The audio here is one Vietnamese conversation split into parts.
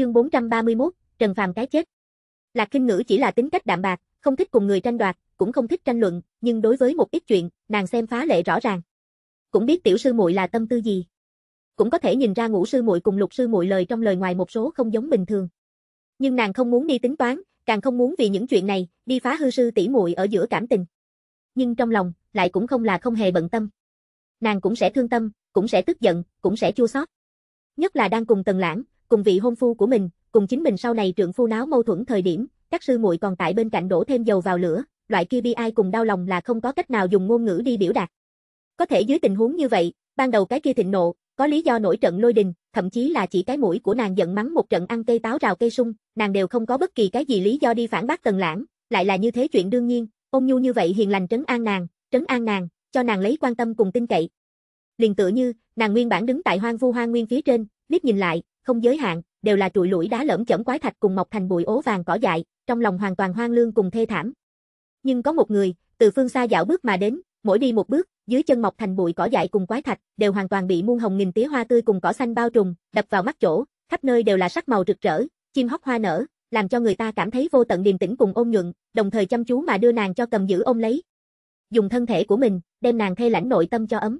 chương 431, Trần Phàm cái chết. Lạc Kinh Ngữ chỉ là tính cách đạm bạc, không thích cùng người tranh đoạt, cũng không thích tranh luận, nhưng đối với một ít chuyện, nàng xem phá lệ rõ ràng. Cũng biết tiểu sư muội là tâm tư gì. Cũng có thể nhìn ra ngũ sư muội cùng lục sư muội lời trong lời ngoài một số không giống bình thường. Nhưng nàng không muốn đi tính toán, càng không muốn vì những chuyện này đi phá hư sư tỷ muội ở giữa cảm tình. Nhưng trong lòng lại cũng không là không hề bận tâm. Nàng cũng sẽ thương tâm, cũng sẽ tức giận, cũng sẽ chua xót. Nhất là đang cùng Tần Lãng, cùng vị hôn phu của mình, cùng chính mình sau này trượng phu náo mâu thuẫn thời điểm, các sư muội còn tại bên cạnh đổ thêm dầu vào lửa, loại kia bi ai cùng đau lòng là không có cách nào dùng ngôn ngữ đi biểu đạt. Có thể dưới tình huống như vậy, ban đầu cái kia thịnh nộ, có lý do nổi trận lôi đình, thậm chí là chỉ cái mũi của nàng giận mắng một trận ăn cây táo rào cây sung, nàng đều không có bất kỳ cái gì lý do đi phản bác Tần Lãng, lại là như thế chuyện đương nhiên, ôn nhu như vậy hiền lành trấn an nàng, trấn an nàng, cho nàng lấy quan tâm cùng tin cậy. Liền tựa như, nàng nguyên bản đứng tại hoang vu hoang nguyên phía trên, liếc nhìn lại, không giới hạn, đều là trụi lũi đá lởm chởm quái thạch cùng mọc thành bụi ố vàng cỏ dại, trong lòng hoàn toàn hoang lương cùng thê thảm. Nhưng có một người, từ phương xa dạo bước mà đến, mỗi đi một bước, dưới chân mọc thành bụi cỏ dại cùng quái thạch, đều hoàn toàn bị muôn hồng nghìn tía hoa tươi cùng cỏ xanh bao trùm, đập vào mắt chỗ, khắp nơi đều là sắc màu rực rỡ, chim hót hoa nở, làm cho người ta cảm thấy vô tận điềm tĩnh cùng ôn nhuận, đồng thời chăm chú mà đưa nàng cho cầm giữ ôm lấy. Dùng thân thể của mình, đem nàng thê lãnh nội tâm cho ấm.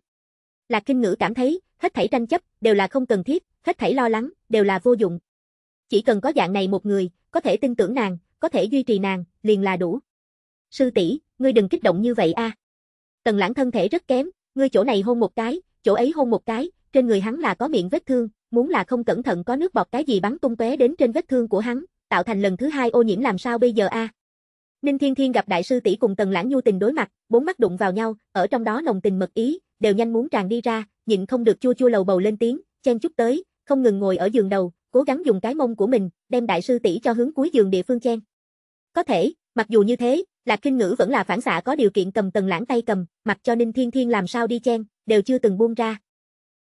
Lạc Kinh Ngữ cảm thấy, hết thảy tranh chấp đều là không cần thiết, hết thảy lo lắng đều là vô dụng. Chỉ cần có dạng này một người, có thể tin tưởng nàng, có thể duy trì nàng, liền là đủ. Sư tỷ, ngươi đừng kích động như vậy a. Tần Lãng thân thể rất kém, ngươi chỗ này hôn một cái, chỗ ấy hôn một cái, trên người hắn là có miệng vết thương, muốn là không cẩn thận có nước bọt cái gì bắn tung tóe đến trên vết thương của hắn, tạo thành lần thứ hai ô nhiễm làm sao bây giờ a? Ninh Thiên Thiên gặp đại sư tỷ cùng Tần Lãng nhu tình đối mặt, bốn mắt đụng vào nhau, ở trong đó nồng tình mật ý, đều nhanh muốn tràn đi ra, nhịn không được chua chua lầu bầu lên tiếng, chen chút tới, không ngừng ngồi ở giường đầu, cố gắng dùng cái mông của mình, đem đại sư tỷ cho hướng cuối giường địa phương chen. Có thể, mặc dù như thế, Lạc Kinh Ngữ vẫn là phản xạ có điều kiện cầm tần lãng tay cầm, mặc cho Ninh Thiên Thiên làm sao đi chen, đều chưa từng buông ra.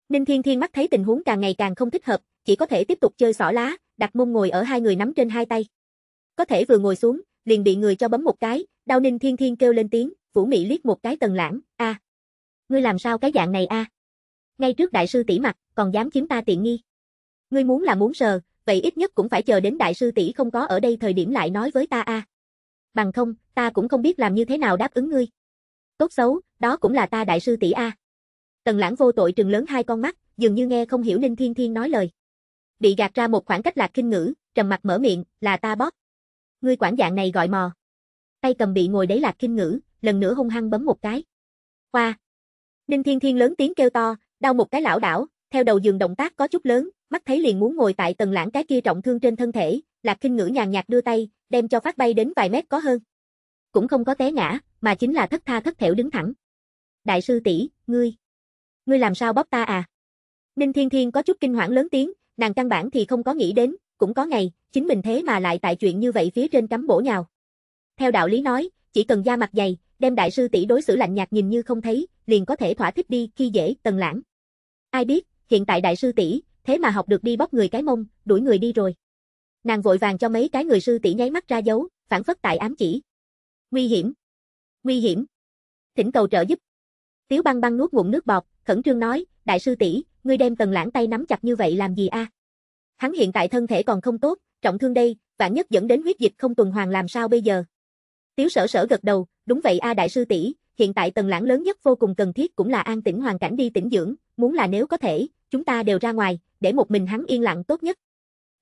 Ninh Thiên Thiên mắt thấy tình huống càng ngày càng không thích hợp, chỉ có thể tiếp tục chơi xỏ lá, đặt mông ngồi ở hai người nắm trên hai tay. Có thể vừa ngồi xuống, liền bị người cho bấm một cái, đau Ninh Thiên Thiên kêu lên tiếng, Vũ mỹ liếc một cái tần lãng, a, ngươi làm sao cái dạng này a? Ngay trước đại sư tỷ mặt, còn dám chiếm ta tiện nghi. Ngươi muốn là muốn sờ, vậy ít nhất cũng phải chờ đến đại sư tỷ không có ở đây thời điểm lại nói với ta a. À. Bằng không, ta cũng không biết làm như thế nào đáp ứng ngươi. Tốt xấu, đó cũng là ta đại sư tỷ a. À. Tần Lãng vô tội trừng lớn hai con mắt, dường như nghe không hiểu Ninh Thiên Thiên nói lời. Bị gạt ra một khoảng cách lạc kinh ngữ, trầm mặt mở miệng, là ta bóp. Ngươi quản dạng này gọi mò. Tay cầm bị ngồi đấy lạc kinh ngữ, lần nữa hung hăng bấm một cái. Hoa. Ninh Thiên Thiên lớn tiếng kêu to, đau một cái lão đảo, theo đầu giường động tác có chút lớn, mắt thấy liền muốn ngồi tại tầng lãng cái kia trọng thương trên thân thể, Lạc Kinh Ngữ nhàn nhạt đưa tay, đem cho phát bay đến vài mét có hơn. Cũng không có té ngã, mà chính là thất tha thất thểu đứng thẳng. Đại sư tỷ, ngươi, ngươi làm sao bóp ta à? Ninh Thiên Thiên có chút kinh hoảng lớn tiếng, nàng căn bản thì không có nghĩ đến, cũng có ngày, chính mình thế mà lại tại chuyện như vậy phía trên cắm bổ nhào. Theo đạo lý nói, chỉ cần da mặt dày, đem đại sư tỷ đối xử lạnh nhạt nhìn như không thấy, liền có thể thỏa thích đi khi dễ tần lãng. Ai biết, hiện tại đại sư tỷ, thế mà học được đi bóp người cái mông, đuổi người đi rồi. Nàng vội vàng cho mấy cái người sư tỷ nháy mắt ra dấu, phản phất tại ám chỉ. Nguy hiểm. Nguy hiểm. Thỉnh cầu trợ giúp. Tiếu băng băng nuốt ngụm nước bọt, khẩn trương nói, đại sư tỷ, ngươi đem tần lãng tay nắm chặt như vậy làm gì a? Hắn hiện tại thân thể còn không tốt, trọng thương đây, vạn nhất dẫn đến huyết dịch không tuần hoàn làm sao bây giờ? Tiếu sở sở gật đầu, đúng vậy a đại sư tỷ, hiện tại tần lãng lớn nhất vô cùng cần thiết cũng là an tĩnh hoàn cảnh đi tĩnh dưỡng, muốn là nếu có thể, chúng ta đều ra ngoài, để một mình hắn yên lặng tốt nhất.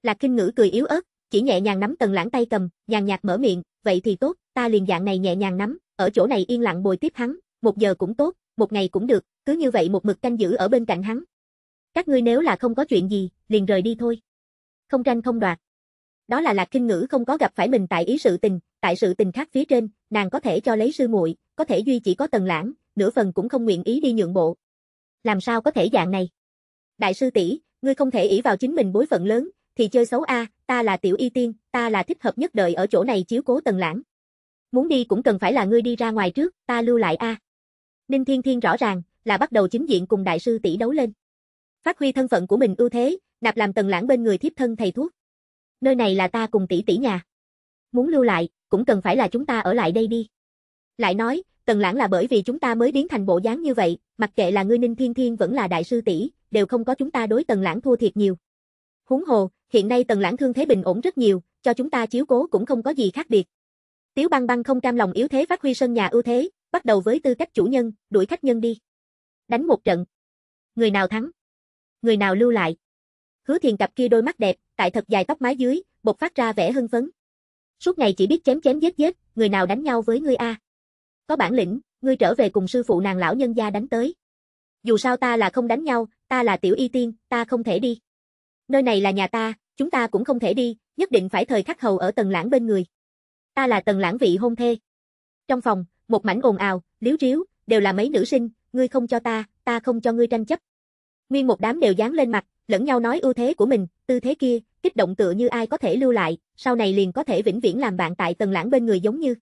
Lạc Kinh Ngữ cười yếu ớt, chỉ nhẹ nhàng nắm Tần Lãng tay cầm, nhàn nhạt mở miệng, vậy thì tốt, ta liền dạng này nhẹ nhàng nắm, ở chỗ này yên lặng bồi tiếp hắn, một giờ cũng tốt, một ngày cũng được, cứ như vậy một mực canh giữ ở bên cạnh hắn. Các ngươi nếu là không có chuyện gì, liền rời đi thôi. Không tranh không đoạt. Đó là Lạc Kinh Ngữ không có gặp phải mình tại ý sự tình, tại sự tình khác phía trên, nàng có thể cho lấy sư muội, có thể duy chỉ có Tần Lãng, nửa phần cũng không nguyện ý đi nhượng bộ. Làm sao có thể dạng này? đại sư tỷ, ngươi không thể ỷ vào chính mình bối phận lớn, thì chơi xấu a, ta là tiểu y tiên, ta là thích hợp nhất đời ở chỗ này chiếu cố Tần Lãng. Muốn đi cũng cần phải là ngươi đi ra ngoài trước, ta lưu lại a. Ninh Thiên Thiên rõ ràng là bắt đầu chính diện cùng đại sư tỷ đấu lên. Phát huy thân phận của mình ưu thế, nạp làm Tần Lãng bên người thiếp thân thầy thuốc. Nơi này là ta cùng tỷ tỷ nhà. Muốn lưu lại, cũng cần phải là chúng ta ở lại đây đi. Lại nói, Tần Lãng là bởi vì chúng ta mới biến thành bộ dáng như vậy, mặc kệ là ngươi Ninh Thiên Thiên vẫn là đại sư tỷ, đều không có chúng ta đối tần lãng thua thiệt nhiều. Huống hồ, hiện nay tần lãng thương thế bình ổn rất nhiều, cho chúng ta chiếu cố cũng không có gì khác biệt. Tiếu băng băng không cam lòng yếu thế phát huy sân nhà ưu thế, bắt đầu với tư cách chủ nhân, đuổi khách nhân đi. Đánh một trận. Người nào thắng? Người nào lưu lại? Hứa thiền cặp kia đôi mắt đẹp, tại thật dài tóc mái dưới, bộc phát ra vẻ hưng phấn. Suốt ngày chỉ biết chém chém giết giết, người nào đánh nhau với ngươi a? Có bản lĩnh, ngươi trở về cùng sư phụ nàng lão nhân gia đánh tới. Dù sao ta là không đánh nhau, ta là tiểu y tiên, ta không thể đi. Nơi này là nhà ta, chúng ta cũng không thể đi, nhất định phải thời khắc hầu ở tần lãng bên người. Ta là tần lãng vị hôn thê. Trong phòng, một mảnh ồn ào, liếu riếu, đều là mấy nữ sinh, ngươi không cho ta, ta không cho ngươi tranh chấp. Nguyên một đám đều dán lên mặt, lẫn nhau nói ưu thế của mình, tư thế kia, kích động tựa như ai có thể lưu lại, sau này liền có thể vĩnh viễn làm bạn tại tần lãng bên người giống như.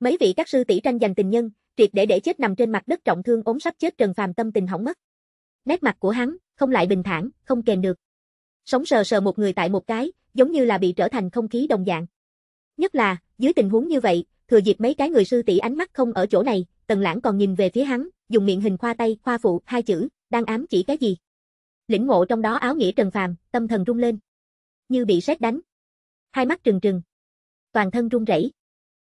Mấy vị các sư tỷ tranh giành tình nhân, triệt để để chết nằm trên mặt đất trọng thương ốm sắp chết Trần Phàm tâm tình hỏng mất nét mặt của hắn, không lại bình thản, không kềm được. Sống sờ sờ một người tại một cái, giống như là bị trở thành không khí đồng dạng. Nhất là, dưới tình huống như vậy, thừa dịp mấy cái người sư tỷ ánh mắt không ở chỗ này, Tần Lãng còn nhìn về phía hắn, dùng miệng hình khoa tay, khoa phụ hai chữ, đang ám chỉ cái gì. Lĩnh ngộ trong đó áo nghĩa Trần Phàm, tâm thần rung lên. Như bị sét đánh. Hai mắt trừng trừng. Toàn thân rung rẩy.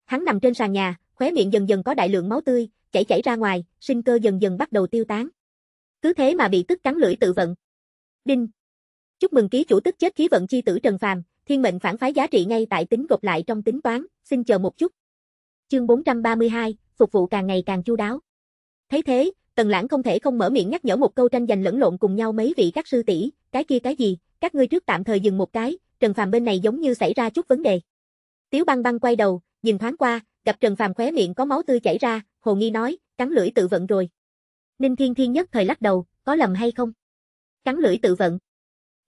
Hắn nằm trên sàn nhà, khóe miệng dần dần có đại lượng máu tươi, chảy chảy ra ngoài, sinh cơ dần dần bắt đầu tiêu tán cứ thế mà bị tức cắn lưỡi tự vận. Đinh. Chúc mừng ký chủ tức chết khí vận chi tử Trần Phàm, thiên mệnh phản phái giá trị ngay tại tính gộp lại trong tính toán, xin chờ một chút. Chương 432, phục vụ càng ngày càng chu đáo. Thấy thế, Tần Lãng không thể không mở miệng nhắc nhở một câu tranh giành lẫn lộn cùng nhau mấy vị các sư tỷ, cái kia cái gì, các ngươi trước tạm thời dừng một cái, Trần Phàm bên này giống như xảy ra chút vấn đề. Tiếu Băng Băng quay đầu, nhìn thoáng qua, gặp Trần Phàm khóe miệng có máu tươi chảy ra, hồ nghi nói, cắn lưỡi tự vận rồi. Ninh Thiên Thiên nhất thời lắc đầu, có lầm hay không? Cắn lưỡi tự vận.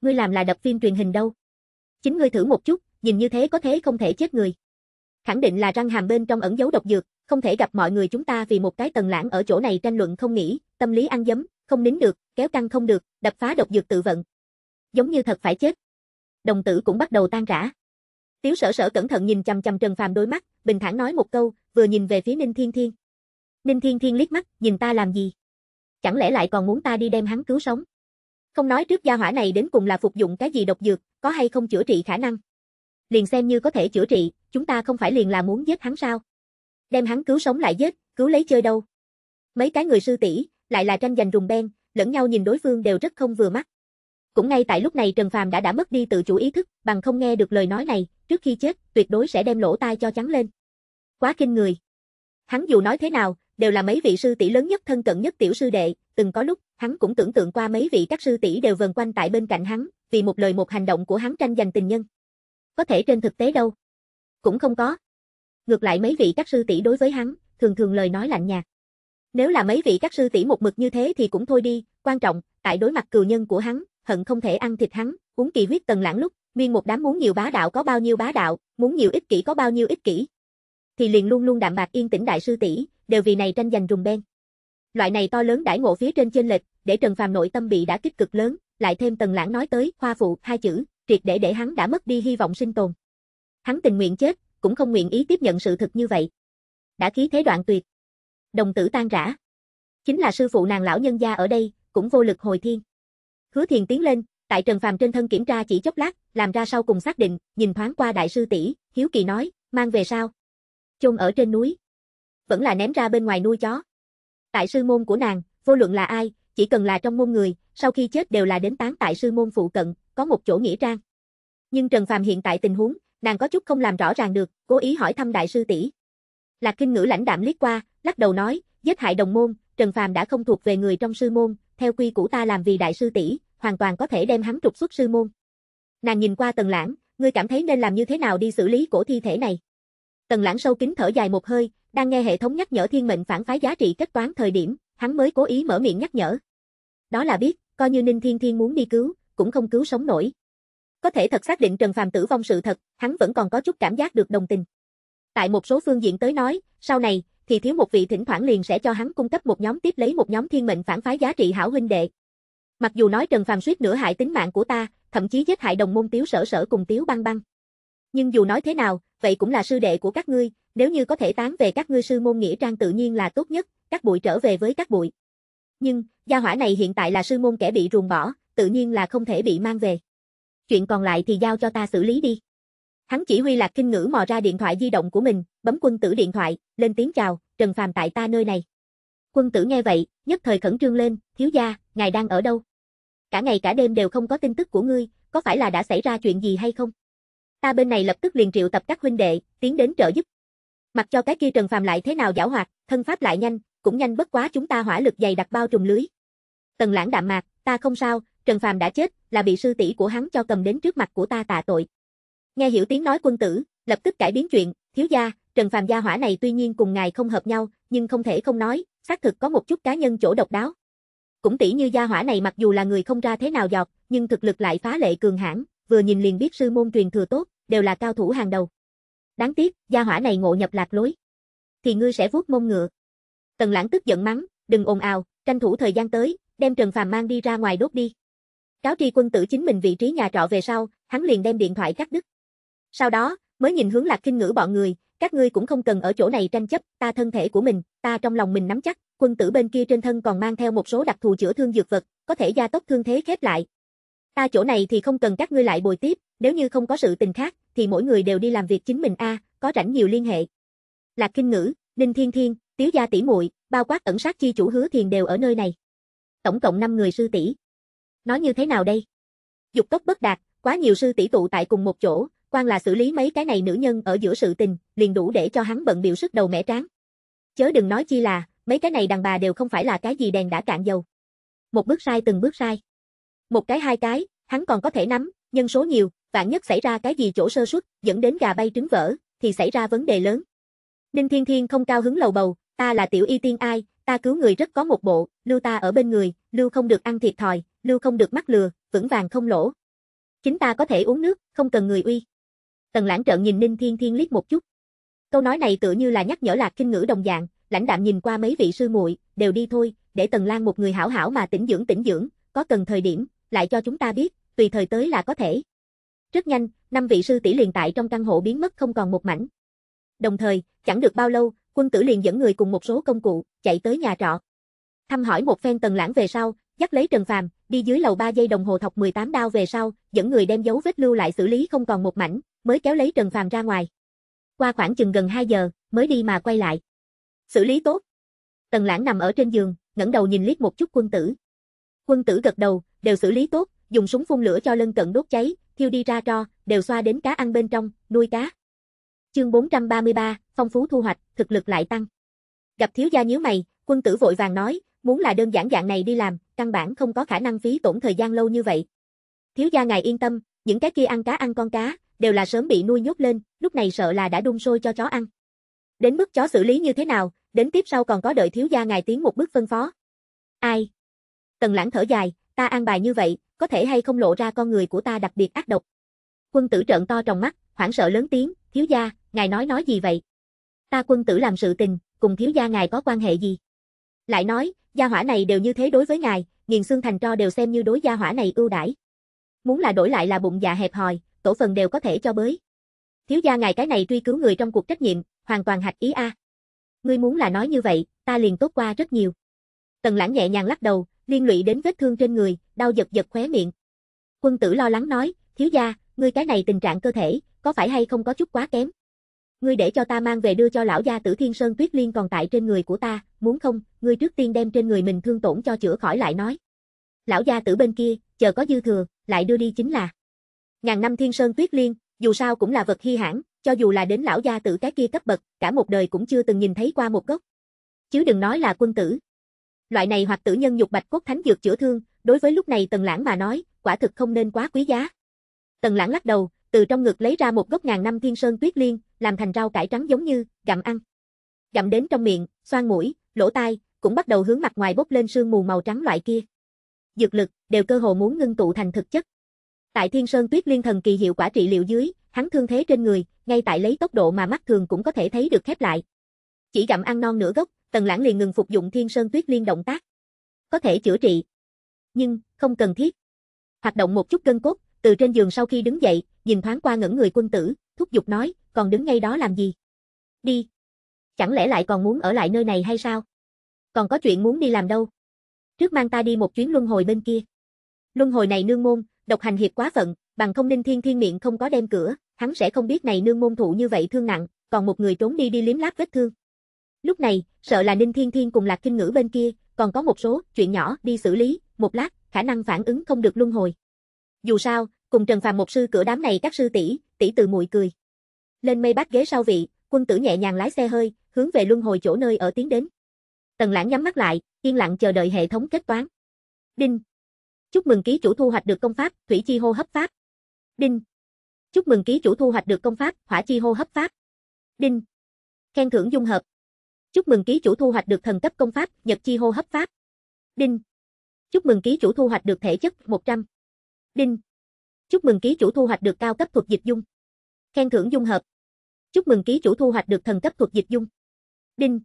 Ngươi làm là đập phim truyền hình đâu. Chính ngươi thử một chút, nhìn như thế có thế không thể chết người. Khẳng định là răng hàm bên trong ẩn dấu độc dược, không thể gặp mọi người chúng ta vì một cái tầng lãng ở chỗ này tranh luận không nghĩ, tâm lý ăn dấm, không nín được, kéo căng không được, đập phá độc dược tự vận. Giống như thật phải chết. Đồng tử cũng bắt đầu tan rã. Tiếu sở sở cẩn thận nhìn chằm chằm Trần Phàm đôi mắt, bình thản nói một câu, vừa nhìn về phía Ninh Thiên Thiên. Ninh Thiên Thiên liếc mắt, nhìn ta làm gì? chẳng lẽ lại còn muốn ta đi đem hắn cứu sống? Không nói trước gia hỏa này đến cùng là phục dụng cái gì độc dược, có hay không chữa trị khả năng. Liền xem như có thể chữa trị, chúng ta không phải liền là muốn giết hắn sao? Đem hắn cứu sống lại giết, cứu lấy chơi đâu? Mấy cái người sư tỷ lại là tranh giành rùng ben, lẫn nhau nhìn đối phương đều rất không vừa mắt. Cũng ngay tại lúc này Trần Phàm đã đã mất đi tự chủ ý thức, bằng không nghe được lời nói này, trước khi chết, tuyệt đối sẽ đem lỗ tai cho trắng lên. Quá kinh người. Hắn dù nói thế nào, đều là mấy vị sư tỷ lớn nhất thân cận nhất tiểu sư đệ, từng có lúc, hắn cũng tưởng tượng qua mấy vị các sư tỷ đều vần quanh tại bên cạnh hắn, vì một lời một hành động của hắn tranh giành tình nhân. Có thể trên thực tế đâu? Cũng không có. Ngược lại mấy vị các sư tỷ đối với hắn, thường thường lời nói lạnh nhạt. Nếu là mấy vị các sư tỷ một mực như thế thì cũng thôi đi, quan trọng, tại đối mặt cừu nhân của hắn, hận không thể ăn thịt hắn, uống kỳ huyết tần lãng lúc, nguyên một đám muốn nhiều bá đạo có bao nhiêu bá đạo, muốn nhiều ích kỷ có bao nhiêu ích kỷ, thì liền luôn luôn đạm bạc yên tĩnh đại sư tỷ, đều vì này tranh giành rùng beng. Loại này to lớn đãi ngộ phía trên chênh lệch, để Trần Phàm nội tâm bị đã kích cực lớn, lại thêm Tần Lãng nói tới khoa phụ hai chữ, triệt để để hắn đã mất đi hy vọng sinh tồn. Hắn tình nguyện chết, cũng không nguyện ý tiếp nhận sự thực như vậy. Đã khí thế đoạn tuyệt. Đồng tử tan rã. Chính là sư phụ nàng lão nhân gia ở đây, cũng vô lực hồi thiên. Hứa Thiền tiến lên, tại Trần Phàm trên thân kiểm tra chỉ chốc lát, làm ra sau cùng xác định, nhìn thoáng qua đại sư tỷ, hiếu kỳ nói, mang về sao? chôn ở trên núi. Vẫn là ném ra bên ngoài nuôi chó. Tại sư môn của nàng, vô luận là ai, chỉ cần là trong môn người, sau khi chết đều là đến tán tại sư môn phụ cận, có một chỗ nghĩa trang. Nhưng Trần Phàm hiện tại tình huống, nàng có chút không làm rõ ràng được, cố ý hỏi thăm đại sư tỷ. Lạc Kinh Ngữ lãnh đạm liếc qua, lắc đầu nói, giết hại đồng môn, Trần Phàm đã không thuộc về người trong sư môn, theo quy củ ta làm vì đại sư tỷ, hoàn toàn có thể đem hắn trục xuất sư môn. Nàng nhìn qua Tần Lãng, ngươi cảm thấy nên làm như thế nào đi xử lý cổ thi thể này? Tần lãng sâu kín thở dài một hơi, đang nghe hệ thống nhắc nhở thiên mệnh phản phái giá trị kết toán thời điểm, hắn mới cố ý mở miệng nhắc nhở. Đó là biết, coi như Ninh Thiên Thiên muốn đi cứu, cũng không cứu sống nổi. Có thể thật xác định Trần Phàm tử vong sự thật, hắn vẫn còn có chút cảm giác được đồng tình. Tại một số phương diện tới nói, sau này thì thiếu một vị thỉnh thoảng liền sẽ cho hắn cung cấp một nhóm tiếp lấy một nhóm thiên mệnh phản phái giá trị hảo huynh đệ. Mặc dù nói Trần Phàm suýt nữa hại tính mạng của ta, thậm chí giết hại đồng môn Tiếu Sở Sở cùng Tiếu Băng Băng. Nhưng dù nói thế nào, vậy cũng là sư đệ của các ngươi, nếu như có thể tán về các ngươi sư môn nghĩa trang tự nhiên là tốt nhất, các bụi trở về với các bụi. Nhưng, gia hỏa này hiện tại là sư môn kẻ bị ruồng bỏ, tự nhiên là không thể bị mang về. Chuyện còn lại thì giao cho ta xử lý đi. Hắn chỉ huy Lạc Kinh Ngữ mò ra điện thoại di động của mình, bấm quân tử điện thoại, lên tiếng chào, Trần Phàm tại ta nơi này. Quân tử nghe vậy, nhất thời khẩn trương lên, thiếu gia, ngài đang ở đâu? Cả ngày cả đêm đều không có tin tức của ngươi, có phải là đã xảy ra chuyện gì hay không? Ta bên này lập tức liền triệu tập các huynh đệ, tiến đến trợ giúp. Mặc cho cái kia Trần Phàm lại thế nào giảo hoạt, thân pháp lại nhanh, cũng nhanh bất quá chúng ta hỏa lực dày đặc bao trùm lưới. Tần Lãng đạm mạc, ta không sao, Trần Phàm đã chết, là bị sư tỷ của hắn cho cầm đến trước mặt của ta tạ tội. Nghe hiểu tiếng nói quân tử, lập tức cải biến chuyện, thiếu gia, Trần Phàm gia hỏa này tuy nhiên cùng ngài không hợp nhau, nhưng không thể không nói, xác thực có một chút cá nhân chỗ độc đáo. Cũng tỷ như gia hỏa này mặc dù là người không ra thế nào giọt, nhưng thực lực lại phá lệ cường hãn, vừa nhìn liền biết sư môn truyền thừa tốt, đều là cao thủ hàng đầu. Đáng tiếc, gia hỏa này ngộ nhập lạc lối. Thì ngươi sẽ vuốt mông ngựa. Tần Lãng tức giận mắng, đừng ồn ào, tranh thủ thời gian tới, đem Trần Phàm mang đi ra ngoài đốt đi. Cáo tri quân tử chính mình vị trí nhà trọ về sau, hắn liền đem điện thoại cắt đứt. Sau đó, mới nhìn hướng Lạc Kinh Ngữ bọn người, các ngươi cũng không cần ở chỗ này tranh chấp, ta thân thể của mình, ta trong lòng mình nắm chắc, quân tử bên kia trên thân còn mang theo một số đặc thù chữa thương dược vật, có thể gia tốc thương thế khép lại, Ta chỗ này thì không cần các ngươi lại bồi tiếp, nếu như không có sự tình khác, thì mỗi người đều đi làm việc chính mình a, có rảnh nhiều liên hệ. Lạc Kinh Ngữ, Ninh Thiên Thiên, Tiếu gia tỷ muội, bao quát ẩn sát chi chủ Hứa Thiền đều ở nơi này. Tổng cộng 5 người sư tỷ. Nói như thế nào đây? Dục tốc bất đạt, quá nhiều sư tỷ tụ tại cùng một chỗ, quan là xử lý mấy cái này nữ nhân ở giữa sự tình, liền đủ để cho hắn bận biểu sức đầu mẻ tráng. Chớ đừng nói chi là, mấy cái này đàn bà đều không phải là cái gì đèn đã cạn dầu. Một bước sai từng bước sai. Một cái hai cái, hắn còn có thể nắm, nhân số nhiều, vạn nhất xảy ra cái gì chỗ sơ suất, dẫn đến gà bay trứng vỡ, thì xảy ra vấn đề lớn. Ninh Thiên Thiên không cao hứng lầu bầu, ta là tiểu y tiên ai, ta cứu người rất có một bộ, lưu ta ở bên người, lưu không được ăn thiệt thòi, lưu không được mắc lừa, vững vàng không lỗ. Chính ta có thể uống nước, không cần người uy. Tần lãng trợn nhìn Ninh Thiên Thiên liếc một chút. Câu nói này tựa như là nhắc nhở lạc kinh ngữ đồng dạng, lãnh đạm nhìn qua mấy vị sư muội, đều đi thôi, để Tần Lan một người hảo hảo mà tĩnh dưỡng tĩnh dưỡng, có cần thời điểm, lại cho chúng ta biết, tùy thời tới là có thể. Rất nhanh, năm vị sư tỷ liền tại trong căn hộ biến mất không còn một mảnh. Đồng thời, chẳng được bao lâu, quân tử liền dẫn người cùng một số công cụ, chạy tới nhà trọ. Thăm hỏi một phen tần lãng về sau, dắt lấy Trần Phàm, đi dưới lầu 3 giây đồng hồ thọc 18 đao về sau, dẫn người đem dấu vết lưu lại xử lý không còn một mảnh, mới kéo lấy Trần Phàm ra ngoài. Qua khoảng chừng gần 2 giờ, mới đi mà quay lại. Xử lý tốt. Tần Lãng nằm ở trên giường, ngẩng đầu nhìn liếc một chút quân tử, Quân tử gật đầu, đều xử lý tốt, dùng súng phun lửa cho lân cận đốt cháy, thiêu đi ra tro, đều xoa đến cá ăn bên trong, nuôi cá. Chương 433, phong phú thu hoạch, thực lực lại tăng. Gặp thiếu gia nhíu mày, quân tử vội vàng nói, muốn là đơn giản dạng này đi làm, căn bản không có khả năng phí tổn thời gian lâu như vậy. Thiếu gia ngài yên tâm, những cái kia ăn cá ăn con cá, đều là sớm bị nuôi nhốt lên, lúc này sợ là đã đun sôi cho chó ăn. Đến mức chó xử lý như thế nào, đến tiếp sau còn có đợi thiếu gia ngài tiến một bước phân phó. Ai, Tần lãng thở dài, ta an bài như vậy, có thể hay không lộ ra con người của ta đặc biệt ác độc. Quân tử trợn to trong mắt, hoảng sợ lớn tiếng, thiếu gia, ngài nói nói gì vậy? Ta quân tử làm sự tình, cùng thiếu gia ngài có quan hệ gì? Lại nói, gia hỏa này đều như thế đối với ngài, nghiền xương thành tro đều xem như đối gia hỏa này ưu đãi. Muốn là đổi lại là bụng dạ hẹp hòi, tổ phần đều có thể cho bới. Thiếu gia ngài cái này truy cứu người trong cuộc trách nhiệm, hoàn toàn hạch ý a. À. Ngươi muốn là nói như vậy, ta liền tốt qua rất nhiều. Tần lãng nhẹ nhàng lắc đầu, liên lụy đến vết thương trên người, đau giật giật khóe miệng. Quân tử lo lắng nói, thiếu gia, ngươi cái này tình trạng cơ thể, có phải hay không có chút quá kém? Ngươi để cho ta mang về đưa cho lão gia tử Thiên Sơn Tuyết Liên còn tại trên người của ta, muốn không, ngươi trước tiên đem trên người mình thương tổn cho chữa khỏi lại nói. Lão gia tử bên kia, chờ có dư thừa, lại đưa đi chính là. Ngàn năm Thiên Sơn Tuyết Liên, dù sao cũng là vật hi hãn, cho dù là đến lão gia tử cái kia cấp bậc, cả một đời cũng chưa từng nhìn thấy qua một gốc. Chứ đừng nói là quân tử, Loại này hoặc tử nhân nhục bạch cốt thánh dược chữa thương, đối với lúc này Tần Lãng mà nói, quả thực không nên quá quý giá. Tần Lãng lắc đầu, từ trong ngực lấy ra một gốc ngàn năm thiên sơn tuyết liên, làm thành rau cải trắng giống như gặm ăn. Gặm đến trong miệng, xoan mũi, lỗ tai, cũng bắt đầu hướng mặt ngoài bốc lên sương mù màu trắng loại kia. Dược lực đều cơ hồ muốn ngưng tụ thành thực chất. Tại Thiên Sơn Tuyết Liên thần kỳ hiệu quả trị liệu dưới, hắn thương thế trên người, ngay tại lấy tốc độ mà mắt thường cũng có thể thấy được khép lại. Chỉ gặm ăn non nửa gốc, Tần Lãng liền ngừng phục dụng Thiên Sơn Tuyết Liên động tác. Có thể chữa trị, nhưng không cần thiết. Hoạt động một chút cân cốt, từ trên giường sau khi đứng dậy, nhìn thoáng qua ngẩn người quân tử, thúc giục nói, còn đứng ngay đó làm gì? Đi. Chẳng lẽ lại còn muốn ở lại nơi này hay sao? Còn có chuyện muốn đi làm đâu? Trước mang ta đi một chuyến luân hồi bên kia. Luân hồi này nương môn, độc hành hiệp quá phận, bằng không ninh thiên thiên miệng không có đem cửa, hắn sẽ không biết này nương môn thụ như vậy thương nặng, còn một người trốn đi đi liếm láp vết thương. Lúc này, sợ là Ninh Thiên Thiên cùng Lạc Kinh Ngữ bên kia, còn có một số chuyện nhỏ đi xử lý, một lát, khả năng phản ứng không được luân hồi. Dù sao, cùng Trần Phàm một sư cửa đám này các sư tỷ, tỷ từ muội cười. Lên mây bát ghế sau vị, quân tử nhẹ nhàng lái xe hơi, hướng về luân hồi chỗ nơi ở tiến đến. Tần Lãng nhắm mắt lại, yên lặng chờ đợi hệ thống kết toán. Đinh. Chúc mừng ký chủ thu hoạch được công pháp Thủy chi hô hấp pháp. Đinh. Chúc mừng ký chủ thu hoạch được công pháp Hỏa chi hô hấp pháp. Đinh. Khen thưởng dung hợp, Chúc mừng ký chủ thu hoạch được thần cấp công pháp, Nhật chi hô hấp pháp. Đinh. Chúc mừng ký chủ thu hoạch được thể chất 100. Đinh. Chúc mừng ký chủ thu hoạch được cao cấp thuật dịch dung. Khen thưởng dung hợp. Chúc mừng ký chủ thu hoạch được thần cấp thuật dịch dung. Đinh.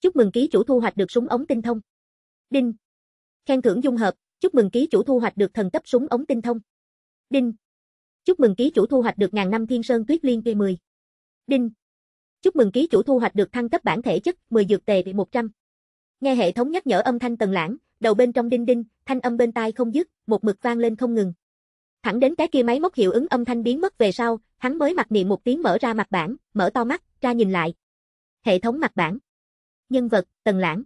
Chúc mừng ký chủ thu hoạch được súng ống tinh thông. Đinh. Khen thưởng dung hợp, chúc mừng ký chủ thu hoạch được thần cấp súng ống tinh thông. Đinh. Chúc mừng ký chủ thu hoạch được ngàn năm thiên sơn tuyết liên P10. Đinh. Chúc mừng ký chủ thu hoạch được thăng cấp bản thể chất 10 dược tề bị 100. Nghe hệ thống nhắc nhở âm thanh tần lãng, đầu bên trong đinh đinh, thanh âm bên tai không dứt, một mực vang lên không ngừng. Thẳng đến cái kia máy móc hiệu ứng âm thanh biến mất về sau, hắn mới mặc niệm một tiếng mở ra mặt bản, mở to mắt, ra nhìn lại. Hệ thống mặt bản. Nhân vật, tần lãng.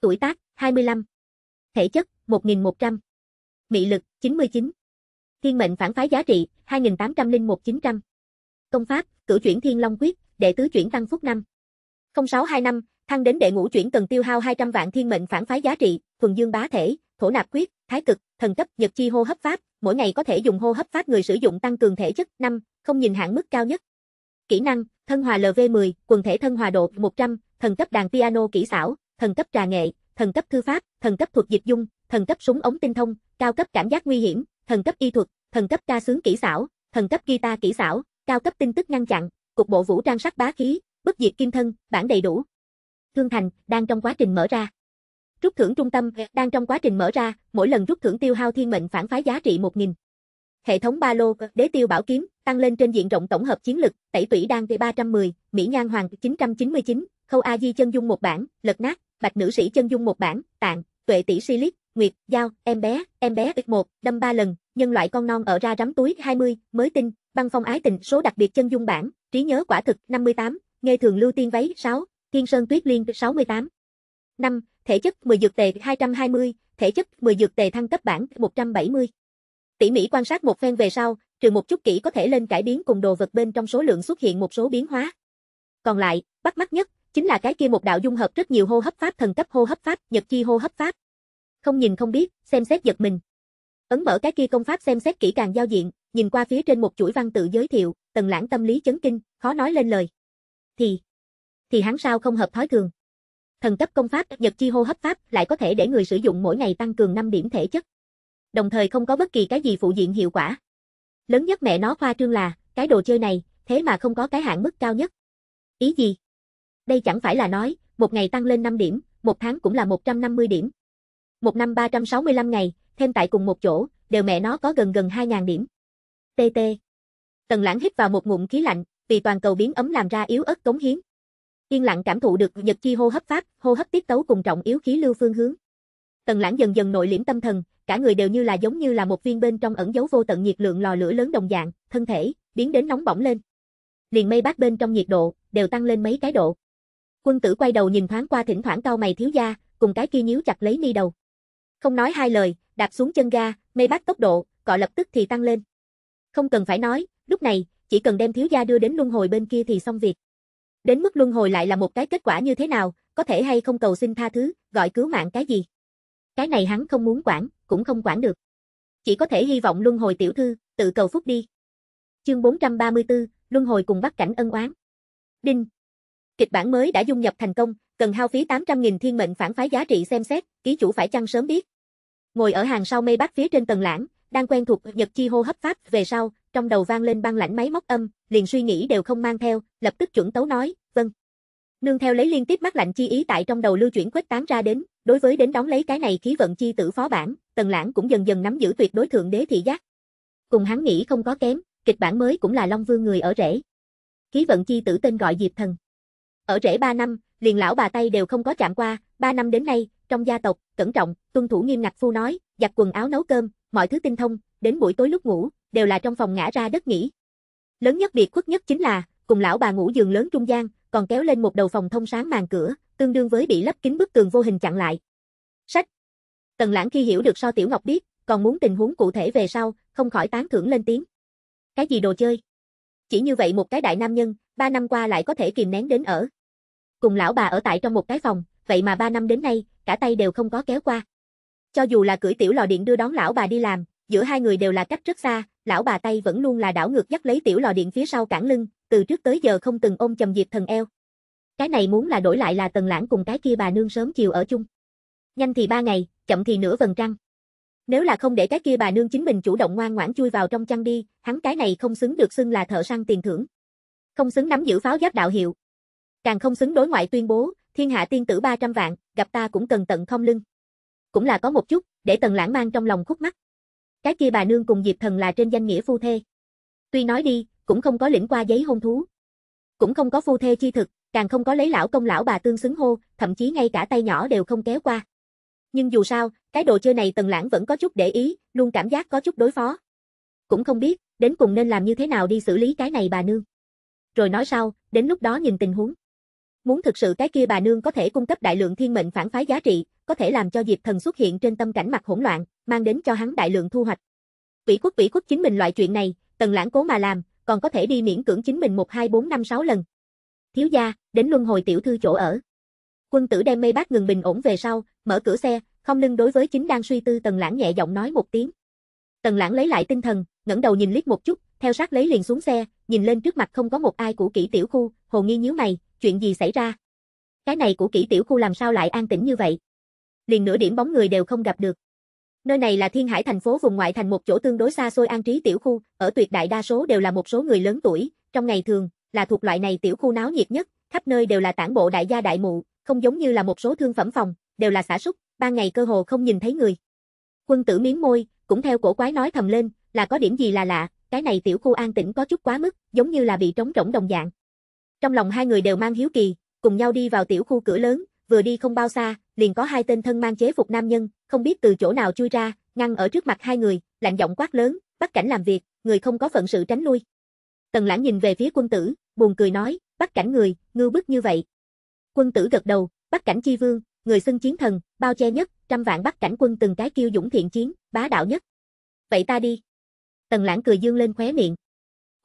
Tuổi tác, 25. Thể chất, 1100. Mị lực, 99. Thiên mệnh phản phái giá trị, 2801-900. Công pháp, cửu chuyển thiên long quyết, đệ tứ chuyển tăng phúc 5. 0625, thăng đến đệ ngũ chuyển cần tiêu hao 200 vạn thiên mệnh phản phái giá trị, thuần dương bá thể, thổ nạp quyết, thái cực, thần cấp, nhật chi hô hấp pháp, mỗi ngày có thể dùng hô hấp pháp người sử dụng tăng cường thể chất năm không nhìn hạn mức cao nhất. Kỹ năng, thân hòa LV10, quần thể thân hòa độ 100, thần cấp đàn piano kỹ xảo, thần cấp trà nghệ, thần cấp thư pháp, thần cấp thuật dịch dung, thần cấp súng ống tinh thông, cao cấp cảm giác nguy hiểm, thần cấp y thuật, thần cấp ca sướng kỹ xảo, thần cấp guitar kỹ xảo, cao cấp tin tức ngăn chặn, cục bộ vũ trang sắc bá khí, bất diệt kim thân, bản đầy đủ. Thương thành đang trong quá trình mở ra. Rút thưởng trung tâm đang trong quá trình mở ra, mỗi lần rút thưởng tiêu hao thiên mệnh phản phái giá trị 1000. Hệ thống ba lô, đế tiêu bảo kiếm, tăng lên trên diện rộng tổng hợp chiến lực, tẩy tủy đang về 310, Mỹ Nhan Hoàng 999, Khâu A Di chân dung một bản, lật nát, Bạch nữ sĩ chân dung một bản, tạng, tuệ tỷ silic, nguyệt, dao, em bé, em bé x1, đâm ba lần, nhân loại con non ở ra rắm túi 20, mới tinh. Băng phong ái tình, số đặc biệt chân dung bản, trí nhớ quả thực 58, nghe thường lưu tiên váy 6, thiên sơn tuyết liên 68. 5. Thể chất 10 dược tề 220, thể chất 10 dược tề thăng cấp bản 170. tỷ mỹ quan sát một phen về sau, trừ một chút kỹ có thể lên cải biến cùng đồ vật bên trong số lượng xuất hiện một số biến hóa. Còn lại, bắt mắt nhất, chính là cái kia một đạo dung hợp rất nhiều hô hấp pháp thần cấp hô hấp pháp, nhật chi hô hấp pháp. Không nhìn không biết, xem xét giật mình. Ấn mở cái kia công pháp xem xét kỹ càng giao diện, Nhìn qua phía trên một chuỗi văn tự giới thiệu, tần lãng tâm lý chấn kinh, khó nói lên lời. Thì, thì hắn sao không hợp thói thường. Thần cấp công pháp Nhật chi hô hấp pháp lại có thể để người sử dụng mỗi ngày tăng cường 5 điểm thể chất. Đồng thời không có bất kỳ cái gì phụ diện hiệu quả. Lớn nhất mẹ nó khoa trương là, cái đồ chơi này, thế mà không có cái hạn mức cao nhất. Ý gì? Đây chẳng phải là nói, một ngày tăng lên 5 điểm, một tháng cũng là 150 điểm. Một năm 365 ngày, thêm tại cùng một chỗ, đều mẹ nó có gần gần 2.000 điểm. TT. Tần lãng hít vào một ngụm khí lạnh, vì toàn cầu biến ấm làm ra yếu ớt cống hiến. Yên lặng cảm thụ được nhật chi hô hấp phát, hô hấp tiết tấu cùng trọng yếu khí lưu phương hướng. Tần lãng dần dần nội liễm tâm thần, cả người đều như là giống như là một viên bên trong ẩn dấu vô tận nhiệt lượng lò lửa lớn đồng dạng, thân thể biến đến nóng bỏng lên. Liền mây bát bên trong nhiệt độ đều tăng lên mấy cái độ. Quân tử quay đầu nhìn thoáng qua thỉnh thoảng cao mày thiếu gia, cùng cái kia nhíu chặt lấy mi đầu. Không nói hai lời, đạp xuống chân ga, mây bát tốc độ, cọ lập tức thì tăng lên. Không cần phải nói, lúc này, chỉ cần đem thiếu gia đưa đến luân hồi bên kia thì xong việc. Đến mức luân hồi lại là một cái kết quả như thế nào, có thể hay không cầu xin tha thứ, gọi cứu mạng cái gì. Cái này hắn không muốn quản, cũng không quản được. Chỉ có thể hy vọng luân hồi tiểu thư, tự cầu phúc đi. Chương 434, luân hồi cùng bắt cảnh ân oán. Đinh. Kịch bản mới đã dung nhập thành công, cần hao phí 800.000 thiên mệnh phản phái giá trị xem xét, ký chủ phải chăng sớm biết. Ngồi ở hàng sau mây bắc phía trên tầng lãng, đang quen thuộc nhật chi hô hấp phát về sau, trong đầu vang lên băng lãnh máy móc âm, liền suy nghĩ đều không mang theo, lập tức chuẩn tấu nói, vâng. Nương theo lấy liên tiếp mắt lạnh chi ý tại trong đầu lưu chuyển quét tán ra đến, đối với đến đóng lấy cái này khí vận chi tử phó bản, Tần Lãng cũng dần dần nắm giữ tuyệt đối thượng đế thị giác. Cùng hắn nghĩ không có kém, kịch bản mới cũng là Long Vương người ở rễ. Khí vận chi tử tên gọi Diệp Thần. Ở rễ 3 năm, liền lão bà tay đều không có chạm qua, 3 năm đến nay, trong gia tộc, cẩn trọng, tuân thủ nghiêm ngặt phu nói, giặt quần áo nấu cơm, mọi thứ tinh thông, đến buổi tối lúc ngủ, đều là trong phòng ngã ra đất nghỉ. Lớn nhất biệt khuất nhất chính là, cùng lão bà ngủ giường lớn trung gian, còn kéo lên một đầu phòng thông sáng màn cửa, tương đương với bị lấp kín bức tường vô hình chặn lại. Sách. Tần Lãng khi hiểu được so Tiểu Ngọc biết, còn muốn tình huống cụ thể về sau, không khỏi tán thưởng lên tiếng. Cái gì đồ chơi? Chỉ như vậy một cái đại nam nhân, ba năm qua lại có thể kìm nén đến ở. Cùng lão bà ở tại trong một cái phòng, vậy mà ba năm đến nay, cả tay đều không có kéo qua. Cho dù là cưỡi tiểu lò điện đưa đón lão bà đi làm, giữa hai người đều là cách rất xa, lão bà tay vẫn luôn là đảo ngược dắt lấy tiểu lò điện phía sau cản lưng, từ trước tới giờ không từng ôm chầm Diệp Thần eo. Cái này muốn là đổi lại là Tần Lãng cùng cái kia bà nương sớm chiều ở chung. Nhanh thì ba ngày, chậm thì nửa vần trăng. Nếu là không để cái kia bà nương chính mình chủ động ngoan ngoãn chui vào trong chăn đi, hắn cái này không xứng được xưng là thợ săn tiền thưởng. Không xứng nắm giữ pháo giáp đạo hiệu. Càng không xứng đối ngoại tuyên bố, thiên hạ tiên tử 300 vạn, gặp ta cũng cần tận không lưng cũng là có một chút, để Tần Lãng mang trong lòng khúc mắt. Cái kia bà nương cùng Diệp Thần là trên danh nghĩa phu thê. Tuy nói đi, cũng không có lĩnh qua giấy hôn thú. Cũng không có phu thê chi thực, càng không có lấy lão công lão bà tương xứng hô, thậm chí ngay cả tay nhỏ đều không kéo qua. Nhưng dù sao, cái đồ chơi này Tần Lãng vẫn có chút để ý, luôn cảm giác có chút đối phó. Cũng không biết, đến cùng nên làm như thế nào đi xử lý cái này bà nương. Rồi nói sau, đến lúc đó nhìn tình huống. Muốn thực sự cái kia bà nương có thể cung cấp đại lượng thiên mệnh phản phái giá trị, có thể làm cho Diệp Thần xuất hiện trên tâm cảnh mặt hỗn loạn, mang đến cho hắn đại lượng thu hoạch. Vĩ quốc vĩ quốc chính mình loại chuyện này, Tần Lãng cố mà làm, còn có thể đi miễn cưỡng chính mình 1 2 4 5 6 lần. Thiếu gia, đến luân hồi tiểu thư chỗ ở. Quân tử đem mây bác ngừng bình ổn về sau, mở cửa xe, không lưng đối với chính đang suy tư Tần Lãng nhẹ giọng nói một tiếng. Tần Lãng lấy lại tinh thần, ngẩng đầu nhìn liếc một chút, theo sát lấy liền xuống xe, nhìn lên trước mặt không có một ai của kỹ tiểu khu, hồ nghi nhíu mày, chuyện gì xảy ra? Cái này của kỹ tiểu khu làm sao lại an tĩnh như vậy? Liền nửa điểm bóng người đều không gặp được. Nơi này là Thiên Hải thành phố vùng ngoại thành một chỗ tương đối xa xôi an trí tiểu khu, ở tuyệt đại đa số đều là một số người lớn tuổi, trong ngày thường là thuộc loại này tiểu khu náo nhiệt nhất, khắp nơi đều là tản bộ đại gia đại mụ, không giống như là một số thương phẩm phòng, đều là xả súc, ban ngày cơ hồ không nhìn thấy người. Quân tử miếng môi, cũng theo cổ quái nói thầm lên, là có điểm gì là lạ, cái này tiểu khu an tĩnh có chút quá mức, giống như là bị trống rỗng đồng dạng. Trong lòng hai người đều mang hiếu kỳ, cùng nhau đi vào tiểu khu cửa lớn, vừa đi không bao xa, liền có hai tên thân mang chế phục nam nhân, không biết từ chỗ nào chui ra, ngăn ở trước mặt hai người, lạnh giọng quát lớn, bắt cảnh làm việc, người không có phận sự tránh lui. Tần lãng nhìn về phía quân tử, buồn cười nói, bắt cảnh người, ngư bức như vậy. Quân tử gật đầu, bắt cảnh chi vương, người xưng chiến thần, bao che nhất, trăm vạn bắt cảnh quân từng cái kêu dũng thiện chiến, bá đạo nhất. Vậy ta đi. Tần lãng cười dương lên khóe miệng.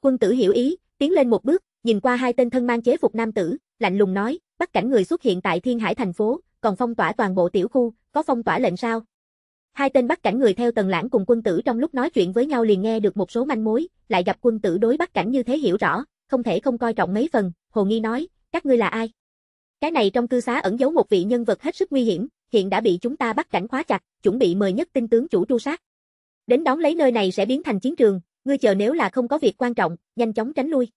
Quân tử hiểu ý, tiến lên một bước, Nhìn qua hai tên thân mang chế phục nam tử, lạnh lùng nói, bắt cảnh người xuất hiện tại Thiên Hải thành phố, còn phong tỏa toàn bộ tiểu khu, có phong tỏa lệnh sao? Hai tên bắt cảnh người theo Tần Lãng cùng quân tử trong lúc nói chuyện với nhau liền nghe được một số manh mối, lại gặp quân tử đối bắt cảnh như thế hiểu rõ, không thể không coi trọng mấy phần, Hồ Nghi nói, các ngươi là ai? Cái này trong cư xá ẩn giấu một vị nhân vật hết sức nguy hiểm, hiện đã bị chúng ta bắt cảnh khóa chặt, chuẩn bị mời nhất tinh tướng chủ tru sát. Đến đón lấy nơi này sẽ biến thành chiến trường, ngươi chờ nếu là không có việc quan trọng, nhanh chóng tránh lui.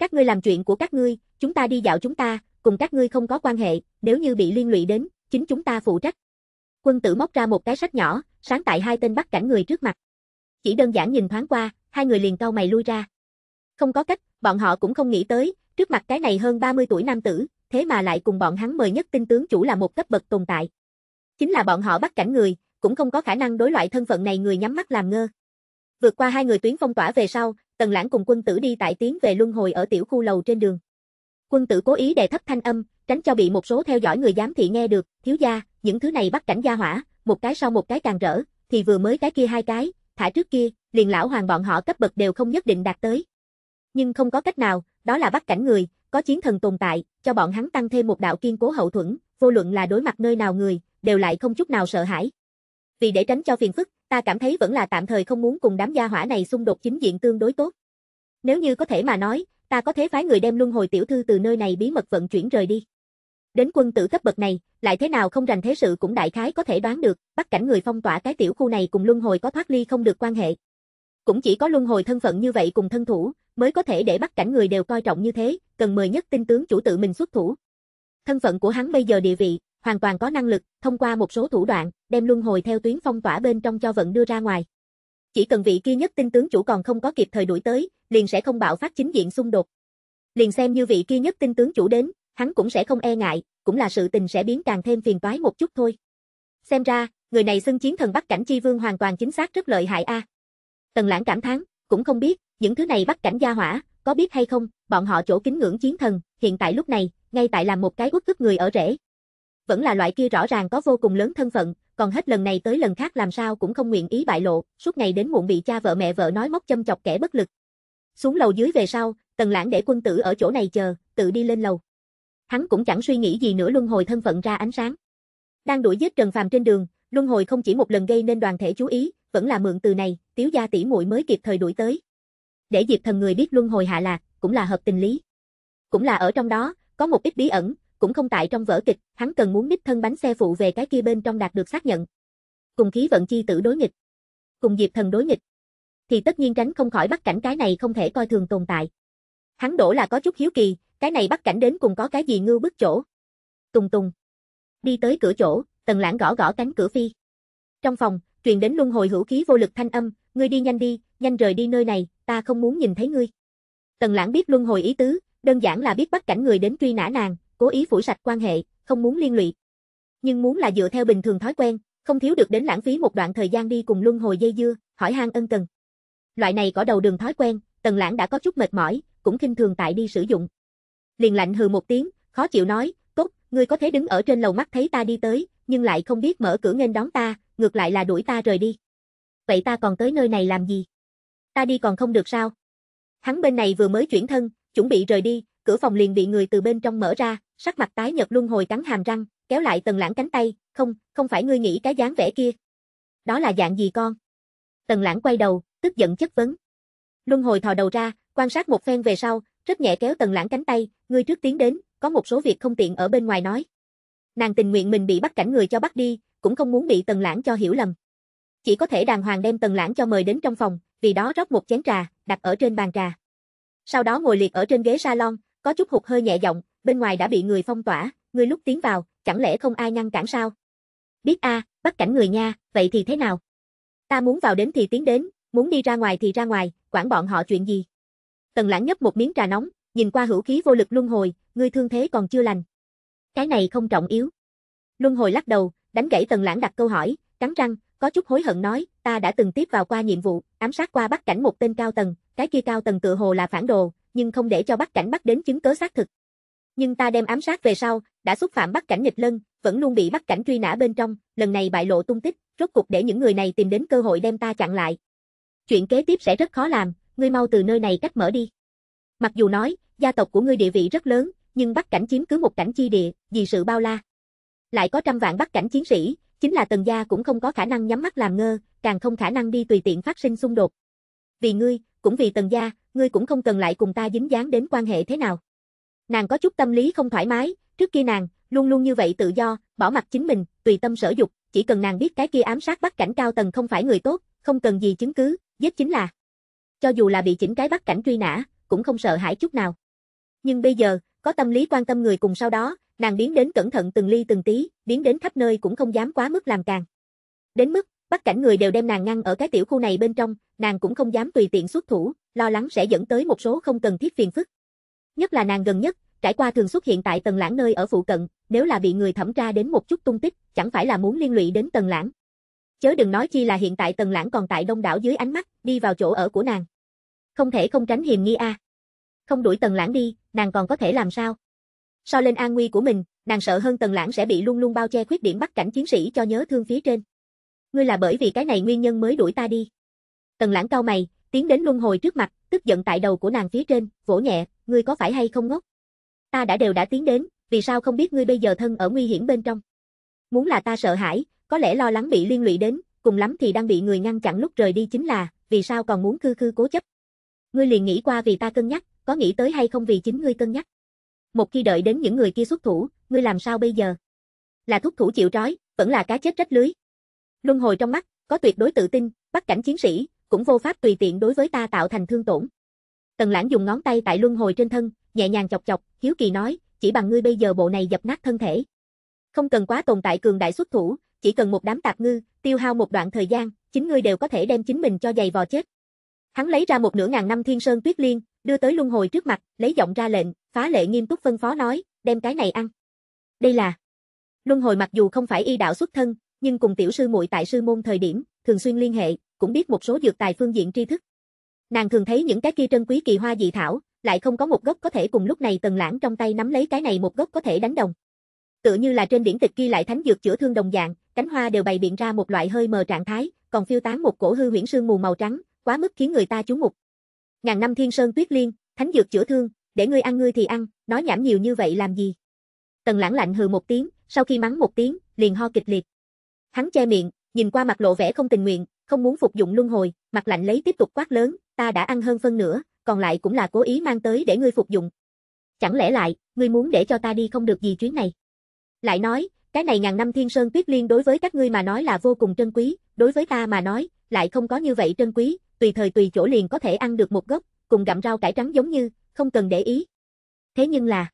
Các ngươi làm chuyện của các ngươi, chúng ta đi dạo chúng ta, cùng các ngươi không có quan hệ, nếu như bị liên lụy đến, chính chúng ta phụ trách. Quân tử móc ra một cái sách nhỏ, sáng tại hai tên bắt cảnh người trước mặt. Chỉ đơn giản nhìn thoáng qua, hai người liền cau mày lui ra. Không có cách, bọn họ cũng không nghĩ tới, trước mặt cái này hơn 30 tuổi nam tử, thế mà lại cùng bọn hắn mời nhất tinh tướng chủ là một cấp bậc tồn tại. Chính là bọn họ bắt cảnh người, cũng không có khả năng đối loại thân phận này người nhắm mắt làm ngơ. Vượt qua hai người tuyến phong tỏa về sau, Tần Lãng cùng quân tử đi tại tiến về luân hồi ở tiểu khu lầu trên đường. Quân tử cố ý để thấp thanh âm, tránh cho bị một số theo dõi người giám thị nghe được, thiếu gia, những thứ này bắt cảnh gia hỏa, một cái sau một cái càng rỡ, thì vừa mới cái kia hai cái, thả trước kia, liền lão hoàng bọn họ cấp bậc đều không nhất định đạt tới. Nhưng không có cách nào, đó là bắt cảnh người, có chiến thần tồn tại, cho bọn hắn tăng thêm một đạo kiên cố hậu thuẫn, vô luận là đối mặt nơi nào người, đều lại không chút nào sợ hãi. Vì để tránh cho phiền phức, ta cảm thấy vẫn là tạm thời không muốn cùng đám gia hỏa này xung đột chính diện tương đối tốt. Nếu như có thể mà nói, ta có thể phái người đem luân hồi tiểu thư từ nơi này bí mật vận chuyển rời đi. Đến quân tử cấp bậc này, lại thế nào không rành thế sự cũng đại khái có thể đoán được, bắt cảnh người phong tỏa cái tiểu khu này cùng luân hồi có thoát ly không được quan hệ. Cũng chỉ có luân hồi thân phận như vậy cùng thân thủ, mới có thể để bắt cảnh người đều coi trọng như thế, cần mời nhất tinh tướng chủ tự mình xuất thủ. Thân phận của hắn bây giờ địa vị, hoàn toàn có năng lực, thông qua một số thủ đoạn, đem luân hồi theo tuyến phong tỏa bên trong cho vận đưa ra ngoài. Chỉ cần vị kia nhất tinh tướng chủ còn không có kịp thời đuổi tới, liền sẽ không bạo phát chính diện xung đột. Liền xem như vị kia nhất tinh tướng chủ đến, hắn cũng sẽ không e ngại, cũng là sự tình sẽ biến càng thêm phiền toái một chút thôi. Xem ra, người này xưng chiến thần bắt Cảnh Chi Vương hoàn toàn chính xác rất lợi hại a. Tần Lãng cảm thán, cũng không biết, những thứ này bắt Cảnh gia hỏa, có biết hay không, bọn họ chỗ kính ngưỡng chiến thần, hiện tại lúc này, ngay tại làm một cái uất ức người ở rễ vẫn là loại kia rõ ràng có vô cùng lớn thân phận, còn hết lần này tới lần khác làm sao cũng không nguyện ý bại lộ, suốt ngày đến muộn bị cha vợ mẹ vợ nói móc châm chọc kẻ bất lực. Xuống lầu dưới về sau, Tần Lãng để quân tử ở chỗ này chờ, tự đi lên lầu. Hắn cũng chẳng suy nghĩ gì nữa luân hồi thân phận ra ánh sáng. Đang đuổi giết Trần Phàm trên đường, luân hồi không chỉ một lần gây nên đoàn thể chú ý, vẫn là mượn từ này, Tiếu gia tỷ muội mới kịp thời đuổi tới. Để Diệp Thần người biết luân hồi hạ lạc, cũng là hợp tình lý. Cũng là ở trong đó, có một ít bí ẩn, cũng không tại trong vở kịch, hắn cần muốn đích thân bánh xe phụ về cái kia bên trong đạt được xác nhận. Cùng khí vận chi tử đối nghịch, cùng diệp thần đối nghịch, thì tất nhiên tránh không khỏi bắt cảnh cái này không thể coi thường tồn tại. Hắn đổ là có chút hiếu kỳ, cái này bắt cảnh đến cùng có cái gì ngưu bức chỗ. Tùng tùng. Đi tới cửa chỗ, tần lãng gõ gõ cánh cửa phi. Trong phòng, truyền đến luân hồi hữu khí vô lực thanh âm, ngươi đi nhanh đi, nhanh rời đi nơi này, ta không muốn nhìn thấy ngươi. Tần lãng biết luân hồi ý tứ, đơn giản là biết bắt cảnh người đến truy nã nàng, cố ý phủi sạch quan hệ, không muốn liên lụy. Nhưng muốn là dựa theo bình thường thói quen, không thiếu được đến lãng phí một đoạn thời gian đi cùng luân hồi dây dưa, hỏi han ân cần. Loại này có đầu đường thói quen, Tần Lãng đã có chút mệt mỏi, cũng khinh thường tại đi sử dụng. Liền lạnh hừ một tiếng, khó chịu nói, "Tốt, ngươi có thể đứng ở trên lầu mắt thấy ta đi tới, nhưng lại không biết mở cửa nghênh đón ta, ngược lại là đuổi ta rời đi. Vậy ta còn tới nơi này làm gì? Ta đi còn không được sao?" Hắn bên này vừa mới chuyển thân, chuẩn bị rời đi, cửa phòng liền bị người từ bên trong mở ra, sắc mặt tái nhợt luân hồi cắn hàm răng, kéo lại Tần Lãng cánh tay, "Không, không phải ngươi nghĩ cái dáng vẻ kia." "Đó là dạng gì con?" Tần Lãng quay đầu, tức giận chất vấn. Luân hồi thò đầu ra, quan sát một phen về sau, rất nhẹ kéo Tần Lãng cánh tay, "Ngươi trước tiến đến, có một số việc không tiện ở bên ngoài nói." Nàng tình nguyện mình bị bắt cảnh người cho bắt đi, cũng không muốn bị Tần Lãng cho hiểu lầm. Chỉ có thể đàng hoàng đem Tần Lãng cho mời đến trong phòng, vì đó rót một chén trà, đặt ở trên bàn trà. Sau đó ngồi liệt ở trên ghế salon, có chút hụt hơi nhẹ giọng, bên ngoài đã bị người phong tỏa, ngươi lúc tiến vào, chẳng lẽ không ai ngăn cản sao? Biết a, à, bắt cảnh người nha, vậy thì thế nào? Ta muốn vào đến thì tiến đến, muốn đi ra ngoài thì ra ngoài, quản bọn họ chuyện gì? Tần lãng nhấp một miếng trà nóng, nhìn qua hữu khí vô lực luân hồi, ngươi thương thế còn chưa lành. Cái này không trọng yếu. Luân hồi lắc đầu, đánh gãy tần lãng đặt câu hỏi, cắn răng, có chút hối hận nói, ta đã từng tiếp vào qua nhiệm vụ, ám sát qua bắt cảnh một tên cao tầng, cái kia cao tầng tựa hồ là phản đồ, nhưng không để cho bắt cảnh bắt đến chứng cớ xác thực. Nhưng ta đem ám sát về sau, đã xúc phạm bắt cảnh nghịch lân, vẫn luôn bị bắt cảnh truy nã bên trong, lần này bại lộ tung tích, rốt cục để những người này tìm đến cơ hội đem ta chặn lại. Chuyện kế tiếp sẽ rất khó làm, ngươi mau từ nơi này cách mở đi. Mặc dù nói, gia tộc của ngươi địa vị rất lớn, nhưng bắt cảnh chiếm cứ một cảnh chi địa, vì sự bao la. Lại có trăm vạn bắt cảnh chiến sĩ, chính là tần gia cũng không có khả năng nhắm mắt làm ngơ, càng không khả năng đi tùy tiện phát sinh xung đột. Vì ngươi, cũng vì tần gia, ngươi cũng không cần lại cùng ta dính dáng đến quan hệ thế nào. Nàng có chút tâm lý không thoải mái, trước kia nàng, luôn luôn như vậy tự do, bỏ mặt chính mình, tùy tâm sở dục, chỉ cần nàng biết cái kia ám sát bắt cảnh cao tầng không phải người tốt, không cần gì chứng cứ, giết chính là. Cho dù là bị chỉnh cái bắt cảnh truy nã, cũng không sợ hãi chút nào. Nhưng bây giờ, có tâm lý quan tâm người cùng sau đó, nàng biến đến cẩn thận từng ly từng tí, biến đến khắp nơi cũng không dám quá mức làm càng. Đến mức, Bắt cảnh người đều đem nàng ngăn ở cái tiểu khu này bên trong, nàng cũng không dám tùy tiện xuất thủ, lo lắng sẽ dẫn tới một số không cần thiết phiền phức. Nhất là nàng gần nhất, trải qua thường xuất hiện tại tầng lãng nơi ở phụ cận, nếu là bị người thẩm tra đến một chút tung tích, chẳng phải là muốn liên lụy đến tầng lãng. Chớ đừng nói chi là hiện tại tầng lãng còn tại đông đảo dưới ánh mắt, đi vào chỗ ở của nàng. Không thể không tránh hiềm nghi a. Không đuổi tầng lãng đi, nàng còn có thể làm sao? So lên an nguy của mình, nàng sợ hơn tầng lãng sẽ bị luôn luôn bao che khuyết điểm bắt cảnh chiến sĩ cho nhớ thương phía trên ngươi là bởi vì cái này nguyên nhân mới đuổi ta đi. Tần lãng cao mày, tiến đến luân hồi trước mặt, tức giận tại đầu của nàng phía trên, vỗ nhẹ, ngươi có phải hay không ngốc? Ta đã đều đã tiến đến, vì sao không biết ngươi bây giờ thân ở nguy hiểm bên trong? Muốn là ta sợ hãi, có lẽ lo lắng bị liên lụy đến, cùng lắm thì đang bị người ngăn chặn lúc rời đi chính là, vì sao còn muốn cư cư cố chấp? Ngươi liền nghĩ qua vì ta cân nhắc, có nghĩ tới hay không vì chính ngươi cân nhắc? Một khi đợi đến những người kia xuất thủ, ngươi làm sao bây giờ? Là thúc thủ chịu trói, vẫn là cá chết rách lưới, Luân hồi trong mắt, có tuyệt đối tự tin, bắt cảnh chiến sĩ, cũng vô pháp tùy tiện đối với ta tạo thành thương tổn. Tần Lãng dùng ngón tay tại luân hồi trên thân, nhẹ nhàng chọc chọc, hiếu kỳ nói, chỉ bằng ngươi bây giờ bộ này dập nát thân thể. Không cần quá tồn tại cường đại xuất thủ, chỉ cần một đám tạp ngư, tiêu hao một đoạn thời gian, chính ngươi đều có thể đem chính mình cho giày vò chết. Hắn lấy ra một nửa ngàn năm thiên sơn tuyết liên, đưa tới luân hồi trước mặt, lấy giọng ra lệnh, phá lệ nghiêm túc phân phó nói, đem cái này ăn. Đây là Luân hồi mặc dù không phải y đạo xuất thân, nhưng cùng tiểu sư muội tại sư môn thời điểm, thường xuyên liên hệ, cũng biết một số dược tài phương diện tri thức. Nàng thường thấy những cái kia trân quý kỳ hoa dị thảo, lại không có một gốc có thể cùng lúc này Tần Lãng trong tay nắm lấy cái này một gốc có thể đánh đồng. Tựa như là trên điển tịch ghi lại thánh dược chữa thương đồng dạng, cánh hoa đều bày biện ra một loại hơi mờ trạng thái, còn phiêu tán một cổ hư huyễn sương mù màu trắng, quá mức khiến người ta chú mục. Ngàn năm thiên sơn tuyết liên, thánh dược chữa thương, để ngươi ăn ngươi thì ăn, nói nhảm nhiều như vậy làm gì? Tần Lãng lạnh hừ một tiếng, sau khi mắng một tiếng, liền ho kịch liệt. Hắn che miệng, nhìn qua mặt lộ vẻ không tình nguyện, không muốn phục dụng luân hồi, mặt lạnh lấy tiếp tục quát lớn, ta đã ăn hơn phân nữa, còn lại cũng là cố ý mang tới để ngươi phục dụng. Chẳng lẽ lại, ngươi muốn để cho ta đi không được gì chuyến này? Lại nói, cái này ngàn năm thiên sơn tuyết liên đối với các ngươi mà nói là vô cùng trân quý, đối với ta mà nói, lại không có như vậy trân quý, tùy thời tùy chỗ liền có thể ăn được một gốc, cùng gặm rau cải trắng giống như, không cần để ý. Thế nhưng là,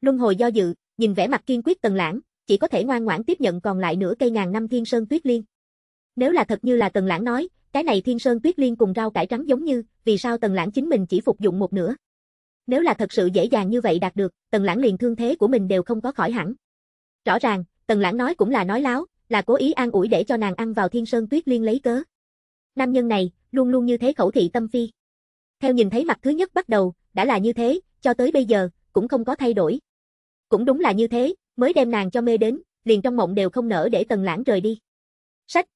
luân hồi do dự, nhìn vẻ mặt kiên quyết tần lãng, chỉ có thể ngoan ngoãn tiếp nhận còn lại nửa cây ngàn năm thiên sơn tuyết liên. Nếu là thật như là Tần Lãng nói, cái này thiên sơn tuyết liên cùng rau cải trắng giống như, vì sao Tần Lãng chính mình chỉ phục dụng một nửa? Nếu là thật sự dễ dàng như vậy đạt được, Tần Lãng liền thương thế của mình đều không có khỏi hẳn. Rõ ràng, Tần Lãng nói cũng là nói láo, là cố ý an ủi để cho nàng ăn vào thiên sơn tuyết liên lấy cớ. Nam nhân này, luôn luôn như thế khẩu thị tâm phi. Theo nhìn thấy mặt thứ nhất bắt đầu, đã là như thế, cho tới bây giờ, cũng không có thay đổi. Cũng đúng là như thế, mới đem nàng cho mê đến, liền trong mộng đều không nỡ để Tần Lãng rời đi. Sách.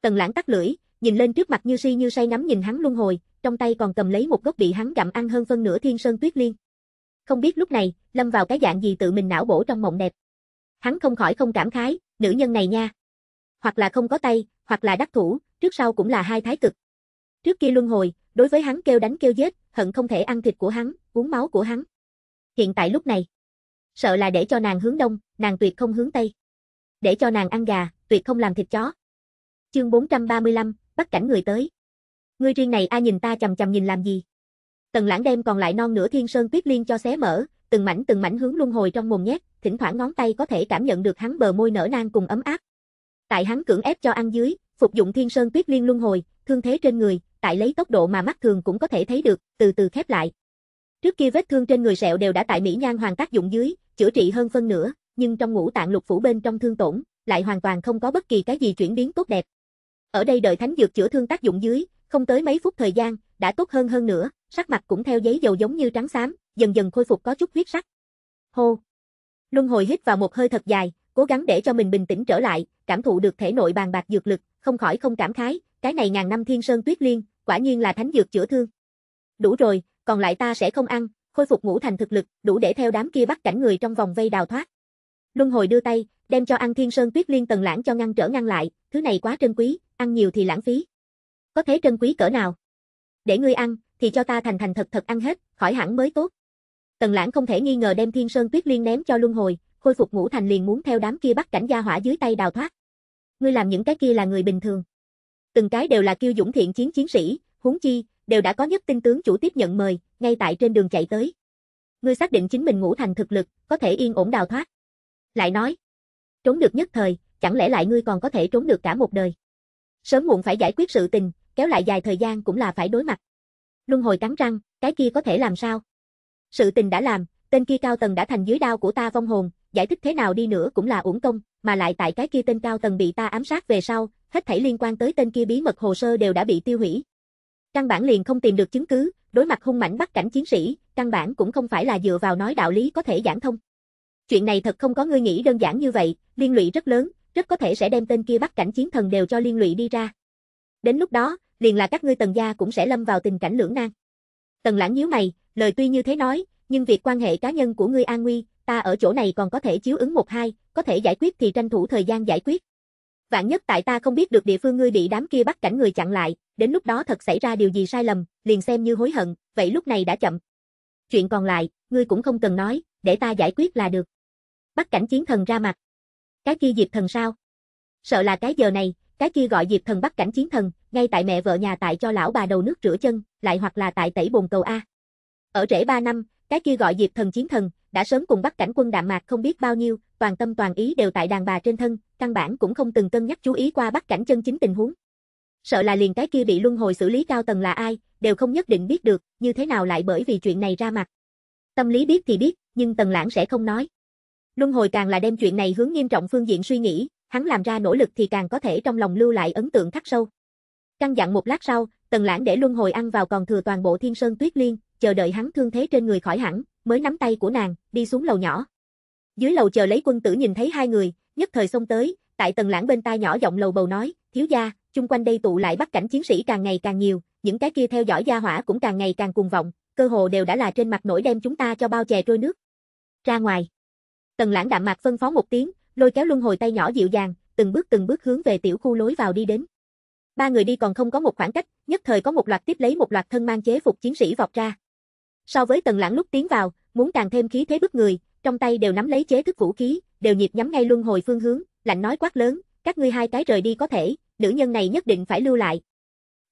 Tần Lãng tắt lưỡi, nhìn lên trước mặt như si như say nắm nhìn hắn luân hồi, trong tay còn cầm lấy một gốc bị hắn gặm ăn hơn phân nửa thiên sơn tuyết liên. Không biết lúc này, lâm vào cái dạng gì tự mình não bổ trong mộng đẹp. Hắn không khỏi không cảm khái, nữ nhân này nha. Hoặc là không có tay, hoặc là đắc thủ, trước sau cũng là hai thái cực. Trước kia luân hồi, đối với hắn kêu đánh kêu giết, hận không thể ăn thịt của hắn, uống máu của hắn. Hiện tại lúc này, sợ là để cho nàng hướng đông, nàng tuyệt không hướng tây. Để cho nàng ăn gà, tuyệt không làm thịt chó. Chương 435, bắt cảnh người tới. Ngươi riêng này ai nhìn ta chằm chằm nhìn làm gì? Tần Lãng đem còn lại non nửa thiên sơn tuyết liên cho xé mở, từng mảnh từng mảnh hướng luân hồi trong mồm nhét, thỉnh thoảng ngón tay có thể cảm nhận được hắn bờ môi nở nang cùng ấm áp. Tại hắn cưỡng ép cho ăn dưới, phục dụng thiên sơn tuyết liên luân hồi, thương thế trên người, tại lấy tốc độ mà mắt thường cũng có thể thấy được, từ từ khép lại. Trước kia vết thương trên người sẹo đều đã tại mỹ nhan hoàng tác dụng dưới, chữa trị hơn phân nửa, nhưng trong ngũ tạng lục phủ bên trong thương tổn, lại hoàn toàn không có bất kỳ cái gì chuyển biến tốt đẹp. Ở đây đợi thánh dược chữa thương tác dụng dưới, không tới mấy phút thời gian, đã tốt hơn hơn nữa, sắc mặt cũng theo giấy dầu giống như trắng xám, dần dần khôi phục có chút huyết sắc. Hô. Luân hồi hít vào một hơi thật dài, cố gắng để cho mình bình tĩnh trở lại, cảm thụ được thể nội bàn bạc dược lực, không khỏi không cảm khái, cái này ngàn năm thiên sơn tuyết liên, quả nhiên là thánh dược chữa thương. Đủ rồi, còn lại ta sẽ không ăn, khôi phục ngũ thành thực lực, đủ để theo đám kia bắt cảnh người trong vòng vây đào thoát. Luân hồi đưa tay, đem cho ăn thiên sơn tuyết liên tần lãng cho ngăn trở ngăn lại, thứ này quá trân quý, ăn nhiều thì lãng phí. Có thế trân quý cỡ nào? Để ngươi ăn, thì cho ta thành thành thật thật ăn hết, khỏi hẳn mới tốt. Tần lãng không thể nghi ngờ đem thiên sơn tuyết liên ném cho luân hồi, khôi phục ngũ thành liền muốn theo đám kia bắt cảnh gia hỏa dưới tay đào thoát. Ngươi làm những cái kia là người bình thường. Từng cái đều là kiêu dũng thiện chiến chiến sĩ, huống chi, đều đã có nhất tinh tướng chủ tiếp nhận mời, ngay tại trên đường chạy tới. Ngươi xác định chính mình ngũ thành thực lực, có thể yên ổn đào thoát. Lại nói, trốn được nhất thời, chẳng lẽ lại ngươi còn có thể trốn được cả một đời. Sớm muộn phải giải quyết sự tình, kéo lại dài thời gian cũng là phải đối mặt. Luân hồi cắn răng, cái kia có thể làm sao? Sự tình đã làm, tên kia cao tầng đã thành dưới đao của ta vong hồn, giải thích thế nào đi nữa cũng là uổng công, mà lại tại cái kia tên cao tầng bị ta ám sát về sau, hết thảy liên quan tới tên kia bí mật hồ sơ đều đã bị tiêu hủy. Căn bản liền không tìm được chứng cứ, đối mặt hung mãnh bắt cảnh chiến sĩ, căn bản cũng không phải là dựa vào nói đạo lý có thể giảng thông. Chuyện này thật không có ngươi nghĩ đơn giản như vậy, liên lụy rất lớn, rất có thể sẽ đem tên kia bắt cảnh chiến thần đều cho liên lụy đi ra. Đến lúc đó, liền là các ngươi tần gia cũng sẽ lâm vào tình cảnh lưỡng nan. Tần lãng nhíu mày, lời tuy như thế nói, nhưng việc quan hệ cá nhân của ngươi an nguy, ta ở chỗ này còn có thể chiếu ứng một hai, có thể giải quyết thì tranh thủ thời gian giải quyết, Vạn nhất tại ta không biết được địa phương ngươi bị đám kia bắt cảnh người chặn lại, đến lúc đó thật xảy ra điều gì sai lầm, liền xem như hối hận, vậy lúc này đã chậm. Chuyện còn lại, ngươi cũng không cần nói, để ta giải quyết là được. Bắt cảnh chiến thần ra mặt. Cái kia diệp thần sao? Sợ là cái giờ này, cái kia gọi diệp thần bắt cảnh chiến thần, ngay tại mẹ vợ nhà tại cho lão bà đầu nước rửa chân, lại hoặc là tại tẩy bồn cầu A. Ở rễ 3 năm, cái kia gọi diệp thần chiến thần, đã sớm cùng bắt cảnh quân đạm mạc không biết bao nhiêu, toàn tâm toàn ý đều tại đàn bà trên thân, căn bản cũng không từng cân nhắc chú ý qua bắt cảnh chân chính tình huống. Sợ là liền cái kia bị luân hồi xử lý cao tầng là ai, đều không nhất định biết được, như thế nào lại bởi vì chuyện này ra mặt. Tâm lý biết thì biết, nhưng Tần Lãng sẽ không nói. Luân hồi càng là đem chuyện này hướng nghiêm trọng phương diện suy nghĩ, hắn làm ra nỗ lực thì càng có thể trong lòng lưu lại ấn tượng khắc sâu. Căng dặn một lát sau, Tần Lãng để luân hồi ăn vào còn thừa toàn bộ Thiên Sơn Tuyết Liên, chờ đợi hắn thương thế trên người khỏi hẳn, mới nắm tay của nàng, đi xuống lầu nhỏ. Dưới lầu chờ lấy quân tử nhìn thấy hai người, nhất thời xông tới, tại tầng lãng bên tai nhỏ giọng lầu bầu nói, thiếu gia, chung quanh đây tụ lại bắt cảnh chiến sĩ càng ngày càng nhiều, những cái kia theo dõi gia hỏa cũng càng ngày càng cuồng vọng, cơ hồ đều đã là trên mặt nổi đem chúng ta cho bao chè trôi nước. Ra ngoài. Tần lãng đạm mạc phân phó một tiếng, lôi kéo luân hồi tay nhỏ dịu dàng, từng bước từng bước hướng về tiểu khu lối vào đi đến. Ba người đi còn không có một khoảng cách, nhất thời có một loạt tiếp lấy một loạt thân mang chế phục chiến sĩ vọt ra. So với tần lãng lúc tiến vào, muốn càng thêm khí thế bức người, trong tay đều nắm lấy chế thức vũ khí, đều nhịp nhắm ngay luân hồi phương hướng, lạnh nói quát lớn, các ngươi hai cái rời đi có thể, nữ nhân này nhất định phải lưu lại.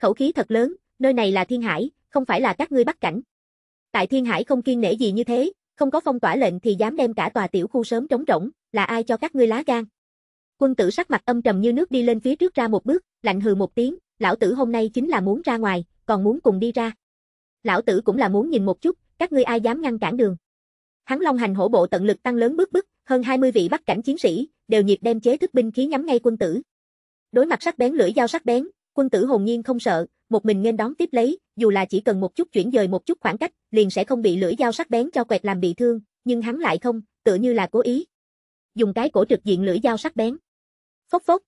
Khẩu khí thật lớn, nơi này là thiên hải, không phải là các ngươi bắt cảnh. Tại thiên hải không kiên nể gì như thế, không có phong tỏa lệnh thì dám đem cả tòa tiểu khu sớm trống rỗng, là ai cho các ngươi lá gan. Quân tử sắc mặt âm trầm như nước đi lên phía trước ra một bước, lạnh hừ một tiếng, lão tử hôm nay chính là muốn ra ngoài, còn muốn cùng đi ra. Lão tử cũng là muốn nhìn một chút, các ngươi ai dám ngăn cản đường. Hắn long hành hổ bộ tận lực tăng lớn bước bức, hơn 20 vị bắt cảnh chiến sĩ, đều nhịp đem chế thức binh khí nhắm ngay quân tử. Đối mặt sắc bén lưỡi dao sắc bén, quân tử hồn nhiên không sợ, một mình nên đón tiếp lấy, dù là chỉ cần một chút chuyển dời một chút khoảng cách, liền sẽ không bị lưỡi dao sắc bén cho quẹt làm bị thương, nhưng hắn lại không, tựa như là cố ý. Dùng cái cổ trực diện lưỡi dao sắc bén. Phốc phốc.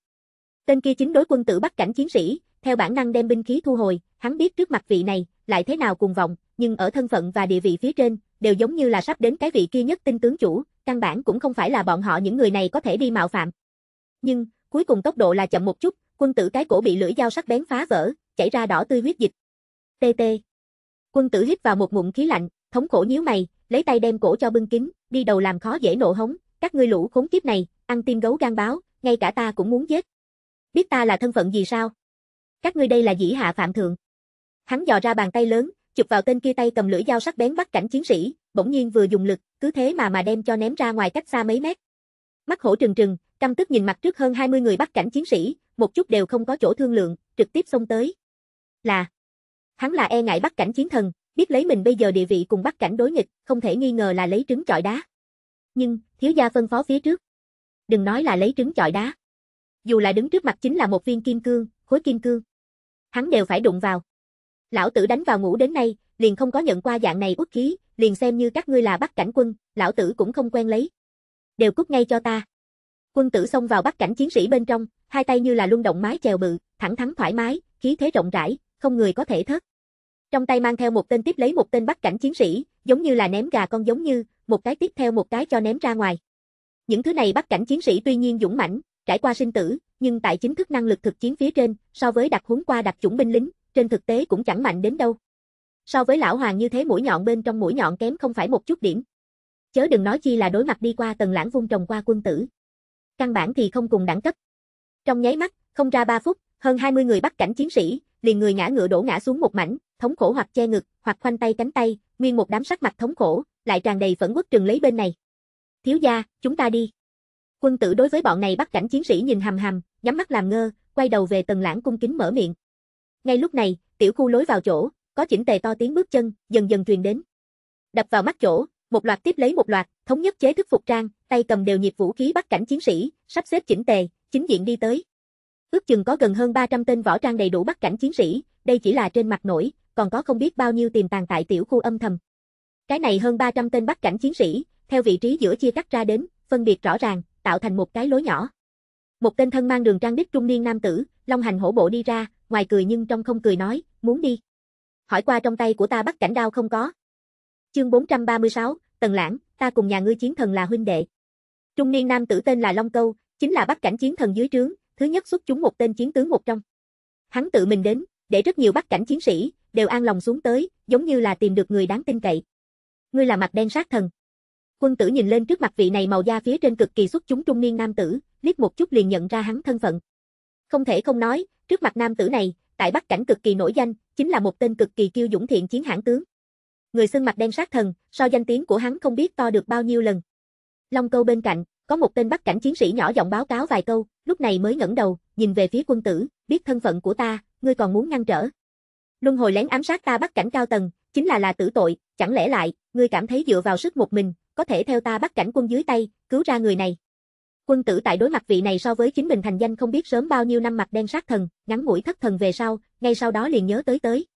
Tên kia chính đối quân tử bắt cảnh chiến sĩ, theo bản năng đem binh khí thu hồi, hắn biết trước mặt vị này, lại thế nào cùng vọng, nhưng ở thân phận và địa vị phía trên, đều giống như là sắp đến cái vị kia nhất tinh tướng chủ, căn bản cũng không phải là bọn họ những người này có thể đi mạo phạm. Nhưng, cuối cùng tốc độ là chậm một chút, quân tử cái cổ bị lưỡi dao sắc bén phá vỡ, chảy ra đỏ tươi huyết dịch. TT. Quân tử hít vào một ngụm khí lạnh, thống khổ nhíu mày, lấy tay đem cổ cho bưng kín, đi đầu làm khó dễ nộ hống, các ngươi lũ khốn kiếp này, ăn tim gấu gan báo, ngay cả ta cũng muốn giết. Biết ta là thân phận gì sao? Các ngươi đây là dĩ hạ phạm thượng. Hắn dò ra bàn tay lớn, chụp vào tên kia tay cầm lưỡi dao sắc bén bắt cảnh chiến sĩ, bỗng nhiên vừa dùng lực, cứ thế mà mà đem cho ném ra ngoài cách xa mấy mét. Mắt hổ trừng trừng, căm tức nhìn mặt trước hơn 20 người bắt cảnh chiến sĩ, một chút đều không có chỗ thương lượng, trực tiếp xông tới. Là Hắn là e ngại bắt cảnh chiến thần, biết lấy mình bây giờ địa vị cùng bắt cảnh đối nghịch, không thể nghi ngờ là lấy trứng chọi đá. Nhưng, thiếu gia phân phó phía trước. Đừng nói là lấy trứng chọi đá. Dù là đứng trước mặt chính là một viên kim cương, khối kim cương. Hắn đều phải đụng vào. Lão tử đánh vào ngủ đến nay, liền không có nhận qua dạng này uất khí, liền xem như các ngươi là bắt cảnh quân, lão tử cũng không quen lấy. Đều cút ngay cho ta. Quân tử xông vào bắt cảnh chiến sĩ bên trong, hai tay như là luân động mái chèo bự, thẳng thắn thoải mái, khí thế rộng rãi, không người có thể thất. Trong tay mang theo một tên tiếp lấy một tên bắt cảnh chiến sĩ, giống như là ném gà con giống như, một cái tiếp theo một cái cho ném ra ngoài. Những thứ này bắt cảnh chiến sĩ tuy nhiên dũng mãnh, trải qua sinh tử, nhưng tại chính thức năng lực thực chiến phía trên, so với đặc huấn qua đặc chủng binh lính, trên thực tế cũng chẳng mạnh đến đâu. So với lão hoàng như thế mũi nhọn bên trong mũi nhọn kém không phải một chút điểm. Chớ đừng nói chi là đối mặt đi qua tầng lãng vung trồng qua quân tử. Căn bản thì không cùng đẳng cấp. Trong nháy mắt, không ra 3 phút, hơn 20 người bắt cảnh chiến sĩ, liền người ngã ngựa đổ ngã xuống một mảnh, thống khổ hoặc che ngực, hoặc khoanh tay cánh tay, nguyên một đám sắc mặt thống khổ, lại tràn đầy phẫn quốc trừng lấy bên này. Thiếu gia, chúng ta đi. Quân tử đối với bọn này bắt cảnh chiến sĩ nhìn hầm hầm, nhắm mắt làm ngơ, quay đầu về tầng lãng cung kính mở miệng. Ngay lúc này, tiểu khu lối vào chỗ, có chỉnh tề to tiếng bước chân, dần dần truyền đến. Đập vào mắt chỗ, một loạt tiếp lấy một loạt, thống nhất chế thức phục trang, tay cầm đều nhịp vũ khí bắt cảnh chiến sĩ, sắp xếp chỉnh tề, chính diện đi tới. Ước chừng có gần hơn 300 tên võ trang đầy đủ bắt cảnh chiến sĩ, đây chỉ là trên mặt nổi, còn có không biết bao nhiêu tiềm tàng tại tiểu khu âm thầm. Cái này hơn 300 tên bắt cảnh chiến sĩ, theo vị trí giữa chia cắt ra đến, phân biệt rõ ràng, tạo thành một cái lối nhỏ. Một tên thân mang đường trang đích trung niên nam tử, long hành hổ bộ đi ra, ngoài cười nhưng trong không cười nói, muốn đi. Hỏi qua trong tay của ta bắt cảnh đao không có. Chương 436, Tần Lãng, ta cùng nhà ngươi chiến thần là huynh đệ. Trung niên nam tử tên là Long Câu, chính là bắt cảnh chiến thần dưới trướng, thứ nhất xuất chúng một tên chiến tướng một trong. Hắn tự mình đến, để rất nhiều bắt cảnh chiến sĩ, đều an lòng xuống tới, giống như là tìm được người đáng tin cậy. Ngươi là mặt đen sát thần. Quân tử nhìn lên trước mặt vị này màu da phía trên cực kỳ xuất chúng trung niên nam tử, liếc một chút liền nhận ra hắn thân phận. Không thể không nói, Trước mặt nam tử này, tại Bắc cảnh cực kỳ nổi danh, chính là một tên cực kỳ kiêu dũng thiện chiến hãn tướng. Người xưng mặt đen sát thần, so danh tiếng của hắn không biết to được bao nhiêu lần. Long câu bên cạnh, có một tên Bắc cảnh chiến sĩ nhỏ giọng báo cáo vài câu, lúc này mới ngẩng đầu, nhìn về phía quân tử, biết thân phận của ta, ngươi còn muốn ngăn trở. Luân hồi lén ám sát ta Bắc cảnh cao tầng, chính là là tử tội, chẳng lẽ lại, ngươi cảm thấy dựa vào sức một mình, có thể theo ta Bắc cảnh quân dưới tay, cứu ra người này. Quân tử tại đối mặt vị này so với chính mình thành danh không biết sớm bao nhiêu năm mặt đen sát thần, ngắn mũi thất thần về sau, ngay sau đó liền nhớ tới tới.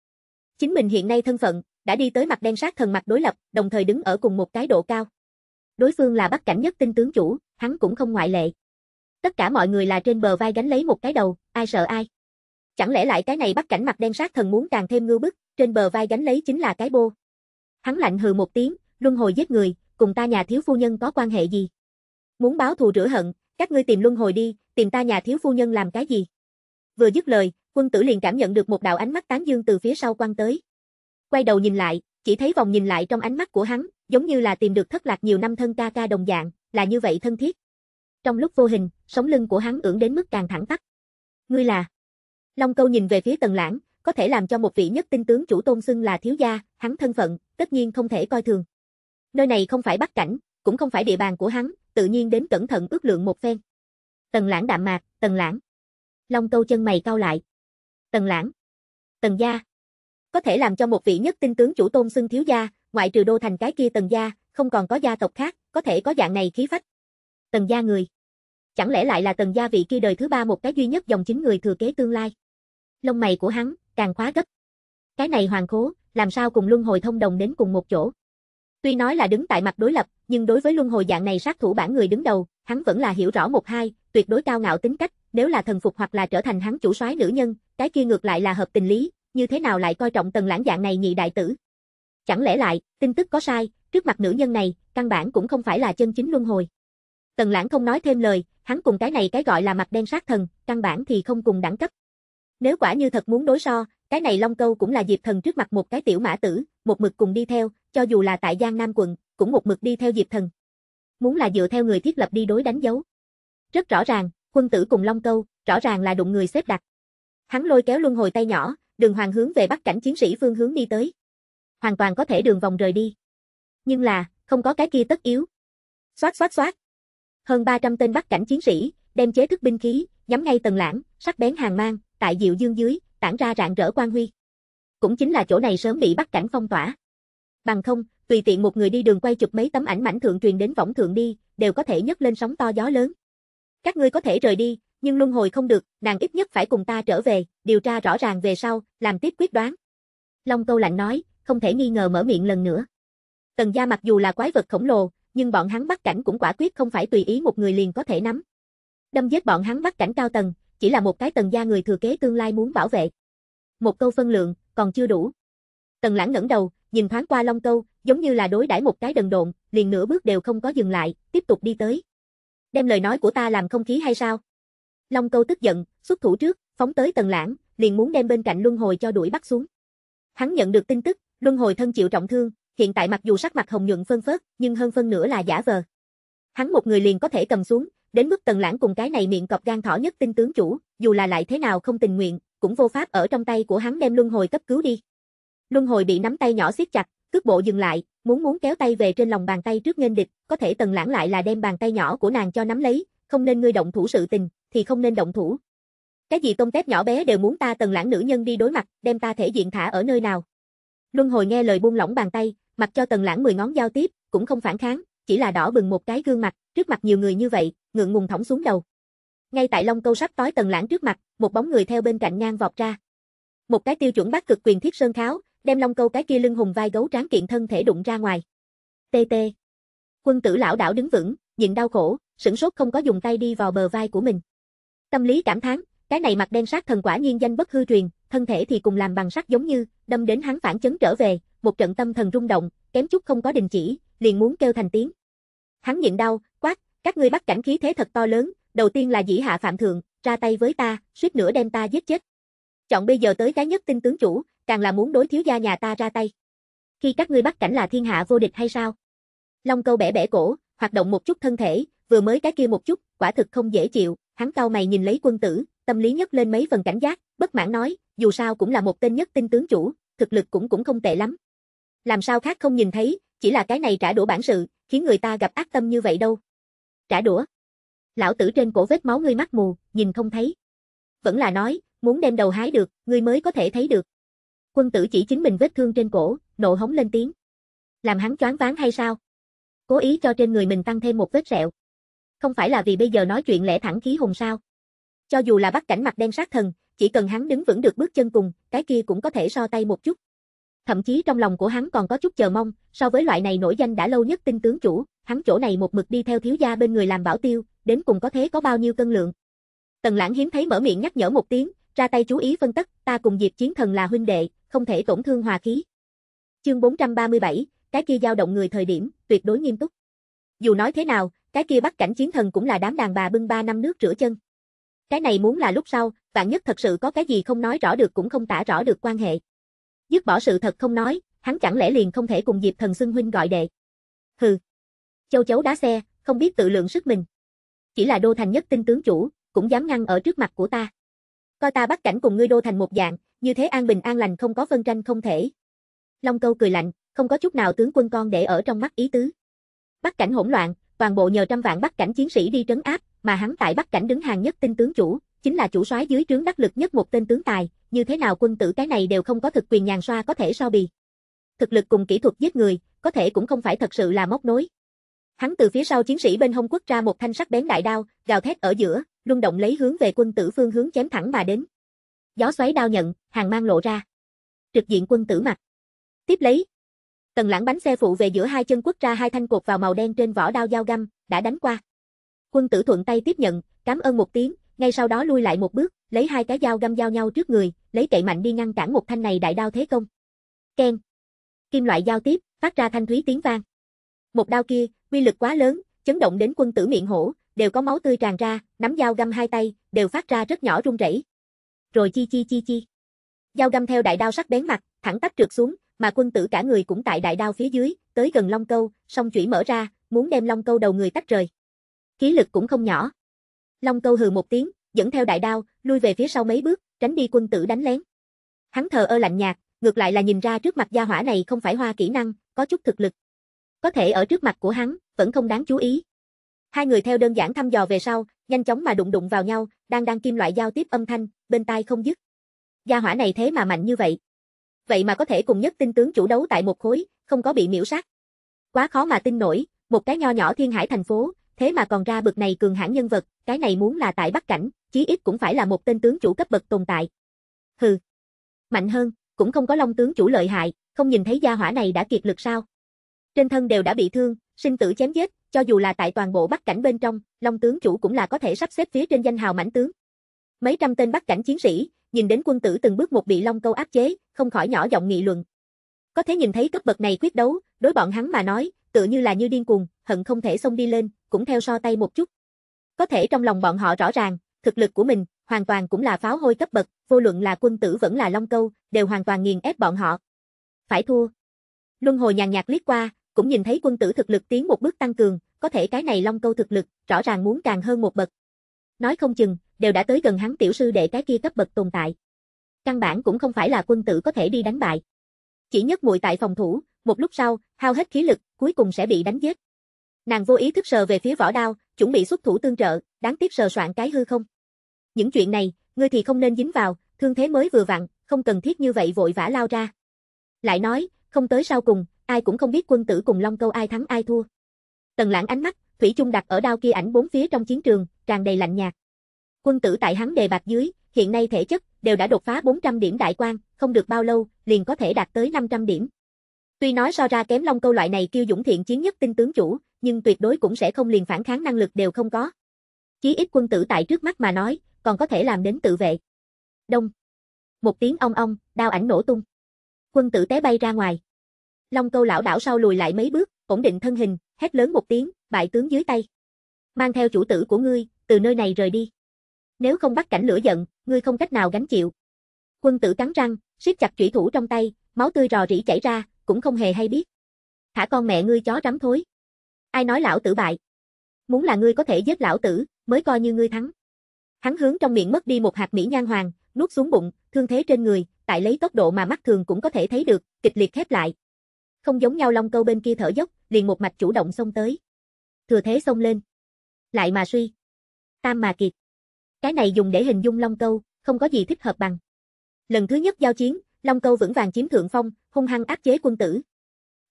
Chính mình hiện nay thân phận, đã đi tới mặt đen sát thần mặt đối lập, đồng thời đứng ở cùng một cái độ cao. Đối phương là bắt cảnh nhất tinh tướng chủ, hắn cũng không ngoại lệ. Tất cả mọi người là trên bờ vai gánh lấy một cái đầu, ai sợ ai. Chẳng lẽ lại cái này bắt cảnh mặt đen sát thần muốn càng thêm ngưu bức, trên bờ vai gánh lấy chính là cái bô. Hắn lạnh hừ một tiếng, luân hồi giết người, cùng ta nhà thiếu phu nhân có quan hệ gì? Muốn báo thù rửa hận, các ngươi tìm luân hồi đi, tìm ta nhà thiếu phu nhân làm cái gì? Vừa dứt lời, quân tử liền cảm nhận được một đạo ánh mắt tán dương từ phía sau quan tới. Quay đầu nhìn lại, chỉ thấy vòng nhìn lại trong ánh mắt của hắn, giống như là tìm được thất lạc nhiều năm thân ca ca đồng dạng, là như vậy thân thiết. Trong lúc vô hình, sống lưng của hắn ưỡn đến mức càng thẳng tắp. Ngươi là? Long Câu nhìn về phía Tần Lãng, có thể làm cho một vị nhất tinh tướng chủ tôn xưng là thiếu gia, hắn thân phận, tất nhiên không thể coi thường. Nơi này không phải Bắc cảnh, cũng không phải địa bàn của hắn, tự nhiên đến cẩn thận ước lượng một phen. Tần lãng đạm mạc, tần lãng. Long câu chân mày cau lại. Tần lãng. Tần gia. Có thể làm cho một vị nhất tinh tướng chủ tôn xưng thiếu gia, ngoại trừ đô thành cái kia tần gia, không còn có gia tộc khác, có thể có dạng này khí phách. Tần gia người. Chẳng lẽ lại là tần gia vị kia đời thứ ba một cái duy nhất dòng chính người thừa kế tương lai. Lông mày của hắn, càng khóa gấp. Cái này hoàng khố, làm sao cùng luân hồi thông đồng đến cùng một chỗ. Tuy nói là đứng tại mặt đối lập, nhưng đối với luân hồi dạng này sát thủ bản người đứng đầu, hắn vẫn là hiểu rõ một hai, tuyệt đối cao ngạo tính cách, nếu là thần phục hoặc là trở thành hắn chủ soái nữ nhân, cái kia ngược lại là hợp tình lý, như thế nào lại coi trọng tần lãng dạng này nhị đại tử. Chẳng lẽ lại, tin tức có sai, trước mặt nữ nhân này, căn bản cũng không phải là chân chính luân hồi. Tần lãng không nói thêm lời, hắn cùng cái này cái gọi là mặt đen sát thần, căn bản thì không cùng đẳng cấp. Nếu quả như thật muốn đối so, cái này long câu cũng là dịp thần trước mặt một cái tiểu mã tử, một mực cùng đi theo, cho dù là tại Giang Nam quận, cũng một mực đi theo Diệp Thần. Muốn là dựa theo người thiết lập đi đối đánh dấu. Rất rõ ràng, quân tử cùng Long Câu, rõ ràng là đụng người xếp đặt. Hắn lôi kéo luân hồi tay nhỏ, đường hoàng hướng về bắc cảnh chiến sĩ phương hướng đi tới. Hoàn toàn có thể đường vòng rời đi. Nhưng là, không có cái kia tất yếu. Xoát xoát xoát. Hơn 300 tên bắc cảnh chiến sĩ, đem chế thức binh khí, nhắm ngay tầng lãng, sắc bén hàng mang, tại diệu dương dưới, tản ra rạng rỡ quang huy. Cũng chính là chỗ này sớm bị bắc cảnh phong tỏa. Bằng không, tùy tiện một người đi đường quay chụp mấy tấm ảnh mảnh thượng truyền đến võng thượng đi, đều có thể nhấc lên sóng to gió lớn. Các ngươi có thể rời đi, nhưng luân hồi không được, nàng ít nhất phải cùng ta trở về, điều tra rõ ràng về sau, làm tiếp quyết đoán. Long Câu lạnh nói, không thể nghi ngờ mở miệng lần nữa. Tần gia mặc dù là quái vật khổng lồ, nhưng bọn hắn bắt cảnh cũng quả quyết không phải tùy ý một người liền có thể nắm. Đâm giết bọn hắn bắt cảnh cao tầng, chỉ là một cái tần gia người thừa kế tương lai muốn bảo vệ. Một câu phân lượng, còn chưa đủ. Tần lãng ngẩng đầu, nhìn thoáng qua Long Câu, giống như là đối đãi một cái đần độn, liền nửa bước đều không có dừng lại, tiếp tục đi tới. Đem lời nói của ta làm không khí hay sao? Long Câu tức giận, xuất thủ trước, phóng tới Tần Lãng, liền muốn đem bên cạnh luân hồi cho đuổi bắt xuống. Hắn nhận được tin tức, luân hồi thân chịu trọng thương, hiện tại mặc dù sắc mặt hồng nhuận phân phớt, nhưng hơn phân nửa là giả vờ. Hắn một người liền có thể cầm xuống, đến mức Tần Lãng cùng cái này miệng cọp gan thỏ nhất tin tướng chủ, dù là lại thế nào không tình nguyện, cũng vô pháp ở trong tay của hắn đem luân hồi cấp cứu đi. Luân hồi bị nắm tay nhỏ siết chặt, cước bộ dừng lại, muốn muốn kéo tay về trên lòng bàn tay trước nghênh địch, có thể tần lãng lại là đem bàn tay nhỏ của nàng cho nắm lấy, không nên ngươi động thủ sự tình, thì không nên động thủ. Cái gì tôm tép nhỏ bé đều muốn ta tần lãng nữ nhân đi đối mặt, đem ta thể diện thả ở nơi nào. Luân hồi nghe lời buông lỏng bàn tay, mặc cho tần lãng mười ngón giao tiếp, cũng không phản kháng, chỉ là đỏ bừng một cái gương mặt, trước mặt nhiều người như vậy, ngượng ngùng thõng xuống đầu. Ngay tại long câu sắp tối tần lãng trước mặt, một bóng người theo bên cạnh ngang vọt ra. Một cái tiêu chuẩn bắt cực quyền thiết sơn kháo, đem long câu cái kia lưng hùng vai gấu tráng kiện thân thể đụng ra ngoài. TT. Quân tử lão đảo đứng vững, nhịn đau khổ, sửng sốt không có dùng tay đi vào bờ vai của mình. Tâm lý cảm thán, cái này mặt đen sát thần quả nhiên danh bất hư truyền, thân thể thì cùng làm bằng sắt giống như, đâm đến hắn phản chấn trở về, một trận tâm thần rung động, kém chút không có đình chỉ, liền muốn kêu thành tiếng. Hắn nhịn đau, quát, các ngươi bắt cảnh khí thế thật to lớn, đầu tiên là dĩ hạ phạm thượng, ra tay với ta, suýt nữa đem ta giết chết. Chọn bây giờ tới cái nhất tinh tướng chủ, càng là muốn đối thiếu gia nhà ta ra tay. Khi các ngươi bắt cảnh là thiên hạ vô địch hay sao? Long câu bẻ bẻ cổ, hoạt động một chút thân thể, vừa mới cái kia một chút, quả thực không dễ chịu, hắn cau mày nhìn lấy quân tử, tâm lý nhấc lên mấy phần cảnh giác, bất mãn nói, dù sao cũng là một tên nhất tinh tướng chủ, thực lực cũng cũng không tệ lắm. Làm sao khác không nhìn thấy, chỉ là cái này trả đũa bản sự, khiến người ta gặp ác tâm như vậy đâu. Trả đũa. Lão tử trên cổ vết máu ngươi mắt mù, nhìn không thấy. Vẫn là nói, muốn đem đầu hái được, ngươi mới có thể thấy được. Quân tử chỉ chính mình vết thương trên cổ, nộ hống lên tiếng. Làm hắn choáng váng hay sao? Cố ý cho trên người mình tăng thêm một vết sẹo. Không phải là vì bây giờ nói chuyện lẽ thẳng khí hùng sao? Cho dù là bắt cảnh mặt đen sát thần, chỉ cần hắn đứng vững được bước chân cùng, cái kia cũng có thể so tay một chút. Thậm chí trong lòng của hắn còn có chút chờ mong, so với loại này nổi danh đã lâu nhất tinh tướng chủ, hắn chỗ này một mực đi theo thiếu gia bên người làm bảo tiêu, đến cùng có thế có bao nhiêu cân lượng. Tần lãng hiếm thấy mở miệng nhắc nhở một tiếng, ra tay chú ý phân tích, ta cùng Diệp Chiến Thần là huynh đệ, không thể tổn thương hòa khí. Chương 437, cái kia dao động người thời điểm, tuyệt đối nghiêm túc. Dù nói thế nào, cái kia bắt cảnh chiến thần cũng là đám đàn bà bưng ba năm nước rửa chân. Cái này muốn là lúc sau, vạn nhất thật sự có cái gì không nói rõ được cũng không tả rõ được quan hệ. Dứt bỏ sự thật không nói, hắn chẳng lẽ liền không thể cùng Diệp Thần xưng huynh gọi đệ. Hừ. Châu chấu đá xe, không biết tự lượng sức mình. Chỉ là đô thành nhất tinh tướng chủ, cũng dám ngăn ở trước mặt của ta. Coi ta bắt cảnh cùng ngươi đô thành một dạng, như thế an bình an lành không có phân tranh không thể. Long câu cười lạnh, không có chút nào tướng quân con để ở trong mắt ý tứ. Bắc cảnh hỗn loạn, toàn bộ nhờ trăm vạn bắc cảnh chiến sĩ đi trấn áp, mà hắn tại bắc cảnh đứng hàng nhất tinh tướng chủ, chính là chủ soái dưới trướng đắc lực nhất một tên tướng tài, như thế nào quân tử cái này đều không có thực quyền nhàn xoa có thể so bì. Thực lực cùng kỹ thuật giết người, có thể cũng không phải thật sự là móc nối. Hắn từ phía sau chiến sĩ bên hông quất ra một thanh sắc bén đại đao, gào thét ở giữa, luân động lấy hướng về quân tử phương hướng chém thẳng mà đến. Gió xoáy đao nhận, hàng mang lộ ra. Trực diện quân tử mặt. Tiếp lấy. Tần lãng bánh xe phụ về giữa hai chân quất ra hai thanh cột vào màu đen trên vỏ đao dao găm, đã đánh qua. Quân tử thuận tay tiếp nhận, cảm ơn một tiếng, ngay sau đó lui lại một bước, lấy hai cái dao găm giao nhau trước người, lấy kệ mạnh đi ngăn cản một thanh này đại đao thế công. Ken. Kim loại giao tiếp, phát ra thanh thúy tiếng vang. Một đao kia, uy lực quá lớn, chấn động đến quân tử miệng hổ, đều có máu tươi tràn ra, nắm dao găm hai tay, đều phát ra rất nhỏ run rẩy. Rồi chi chi chi chi. Dao găm theo đại đao sắc bén mặt, thẳng tắp trượt xuống, mà quân tử cả người cũng tại đại đao phía dưới, tới gần long câu, song chủy mở ra, muốn đem long câu đầu người tách rời. Khí lực cũng không nhỏ. Long câu hừ một tiếng, dẫn theo đại đao, lui về phía sau mấy bước, tránh đi quân tử đánh lén. Hắn thờ ơ lạnh nhạt, ngược lại là nhìn ra trước mặt gia hỏa này không phải hoa kỹ năng, có chút thực lực. Có thể ở trước mặt của hắn, vẫn không đáng chú ý. Hai người theo đơn giản thăm dò về sau, nhanh chóng mà đụng đụng vào nhau, đang đang kim loại giao tiếp âm thanh, bên tai không dứt. Gia hỏa này thế mà mạnh như vậy. Vậy mà có thể cùng nhất tinh tướng chủ đấu tại một khối, không có bị miễu sát. Quá khó mà tin nổi, một cái nho nhỏ thiên hải thành phố, thế mà còn ra bực này cường hãn nhân vật, cái này muốn là tại Bắc Cảnh, chí ít cũng phải là một tên tướng chủ cấp bậc tồn tại. Hừ. Mạnh hơn, cũng không có long tướng chủ lợi hại, không nhìn thấy gia hỏa này đã kiệt lực sao? Trên thân đều đã bị thương, sinh tử chém giết, cho dù là tại toàn bộ Bắc Cảnh bên trong, long tướng chủ cũng là có thể sắp xếp phía trên danh hào mãnh tướng. Mấy trăm tên Bắc Cảnh chiến sĩ, nhìn đến quân tử từng bước một bị Long Câu áp chế, không khỏi nhỏ giọng nghị luận. Có thể nhìn thấy cấp bậc này quyết đấu, đối bọn hắn mà nói, tựa như là như điên cuồng, hận không thể xông đi lên, cũng theo so tay một chút. Có thể trong lòng bọn họ rõ ràng, thực lực của mình, hoàn toàn cũng là pháo hôi cấp bậc, vô luận là quân tử vẫn là Long Câu, đều hoàn toàn nghiền ép bọn họ. Phải thua. Luân hồi nhàn nhạt liếc qua, cũng nhìn thấy quân tử thực lực tiến một bước tăng cường, có thể cái này Long Câu thực lực, rõ ràng muốn càng hơn một bậc. Nói không chừng, đều đã tới gần hắn tiểu sư đệ cái kia cấp bậc tồn tại. Căn bản cũng không phải là quân tử có thể đi đánh bại. Chỉ nhất muội tại phòng thủ, một lúc sau, hao hết khí lực, cuối cùng sẽ bị đánh giết. Nàng vô ý thức sờ về phía vỏ đao, chuẩn bị xuất thủ tương trợ, đáng tiếc sờ soạn cái hư không. Những chuyện này, ngươi thì không nên dính vào, thương thế mới vừa vặn, không cần thiết như vậy vội vã lao ra. Lại nói, không tới sau cùng, ai cũng không biết quân tử cùng long câu ai thắng ai thua. Tần lãng ánh mắt, thủy chung đặt ở đao kia ảnh bốn phía trong chiến trường, tràn đầy lạnh nhạt. Quân tử tại hắn đề bạc dưới, hiện nay thể chất đều đã đột phá 400 điểm đại quan, không được bao lâu, liền có thể đạt tới 500 điểm. Tuy nói so ra kém Long Câu loại này kiêu dũng thiện chiến nhất tinh tướng chủ, nhưng tuyệt đối cũng sẽ không liền phản kháng năng lực đều không có. Chí ít quân tử tại trước mắt mà nói, còn có thể làm đến tự vệ. Đông. Một tiếng ong ong, đao ảnh nổ tung. Quân tử té bay ra ngoài. Long Câu lão đảo sau lùi lại mấy bước, ổn định thân hình, hét lớn một tiếng, bại tướng dưới tay. Mang theo chủ tử của ngươi, từ nơi này rời đi. Nếu không bắt cảnh lửa giận, ngươi không cách nào gánh chịu. Quân tử cắn răng, siết chặt chủy thủ trong tay, máu tươi rò rỉ chảy ra, cũng không hề hay biết. Thả con mẹ ngươi chó rắm thối. Ai nói lão tử bại? Muốn là ngươi có thể giết lão tử, mới coi như ngươi thắng. Hắn hướng trong miệng mất đi một hạt mỹ nhan hoàng, nuốt xuống bụng, thương thế trên người, tại lấy tốc độ mà mắt thường cũng có thể thấy được, kịch liệt khép lại. Không giống nhau long câu bên kia thở dốc, liền một mạch chủ động xông tới. Thừa thế xông lên. Lại mà suy. Tam mà kiệt. Cái này dùng để hình dung Long Câu, không có gì thích hợp bằng. Lần thứ nhất giao chiến, Long Câu vững vàng chiếm thượng phong, hung hăng áp chế quân tử.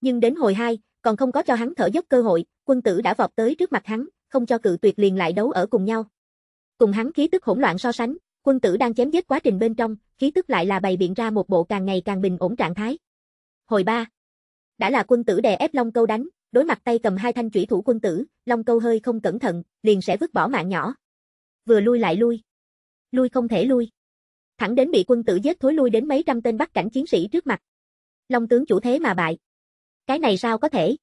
Nhưng đến hồi hai còn không có cho hắn thở dốc cơ hội, quân tử đã vọt tới trước mặt hắn, không cho cự tuyệt liền lại đấu ở cùng nhau. Cùng hắn khí tức hỗn loạn so sánh, quân tử đang chém giết quá trình bên trong, khí tức lại là bày biện ra một bộ càng ngày càng bình ổn trạng thái. Hồi ba Đã là quân tử đè ép Long Câu đánh, đối mặt tay cầm hai thanh chủy thủ quân tử, Long Câu hơi không cẩn thận, liền sẽ vứt bỏ mạng nhỏ vừa lui lại lui. Lui không thể lui. Thẳng đến bị quân tử giết thối lui đến mấy trăm tên bắc cảnh chiến sĩ trước mặt. Long tướng chủ thế mà bại. Cái này sao có thể?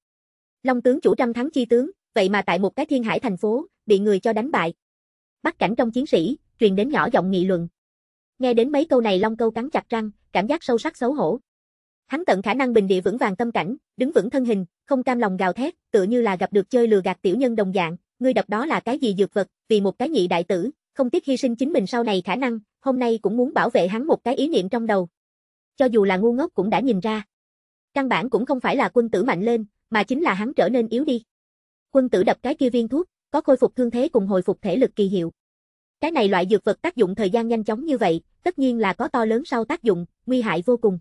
Long tướng chủ trăm thắng chi tướng, vậy mà tại một cái thiên hải thành phố, bị người cho đánh bại. Bắc cảnh trong chiến sĩ, truyền đến nhỏ giọng nghị luận. Nghe đến mấy câu này Long câu cắn chặt răng, cảm giác sâu sắc xấu hổ. Hắn tận khả năng bình địa vững vàng tâm cảnh, đứng vững thân hình, không cam lòng gào thét, tựa như là gặp được chơi lừa gạt tiểu nhân đồng dạng, ngươi đập đó là cái gì dược vật, vì một cái nhị đại tử, không tiếc hy sinh chính mình sau này khả năng, hôm nay cũng muốn bảo vệ hắn một cái ý niệm trong đầu. Cho dù là ngu ngốc cũng đã nhìn ra. Căn bản cũng không phải là quân tử mạnh lên, mà chính là hắn trở nên yếu đi. Quân tử đập cái kia viên thuốc, có khôi phục thương thế cùng hồi phục thể lực kỳ hiệu. Cái này loại dược vật tác dụng thời gian nhanh chóng như vậy, tất nhiên là có to lớn sau tác dụng, nguy hại vô cùng.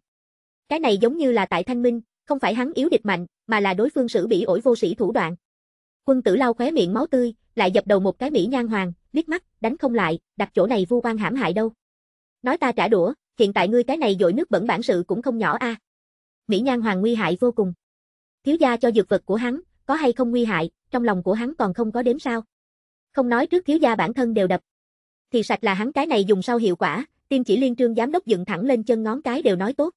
Cái này giống như là tại Thanh Minh, không phải hắn yếu địch mạnh, mà là đối phương sử bị ổi vô sĩ thủ đoạn. Quân tử lau khóe miệng máu tươi, lại dập đầu một cái Mỹ Nhan Hoàng, liếc mắt, đánh không lại, đặt chỗ này vu oan hãm hại đâu. Nói ta trả đũa, hiện tại ngươi cái này dội nước bẩn bản sự cũng không nhỏ a. À. Mỹ Nhan Hoàng nguy hại vô cùng. Thiếu gia cho dược vật của hắn, có hay không nguy hại, trong lòng của hắn còn không có đếm sao. Không nói trước thiếu gia bản thân đều đập. Thì sạch là hắn cái này dùng sau hiệu quả, Tiêm chỉ liên trương giám đốc dựng thẳng lên chân ngón cái đều nói tốt.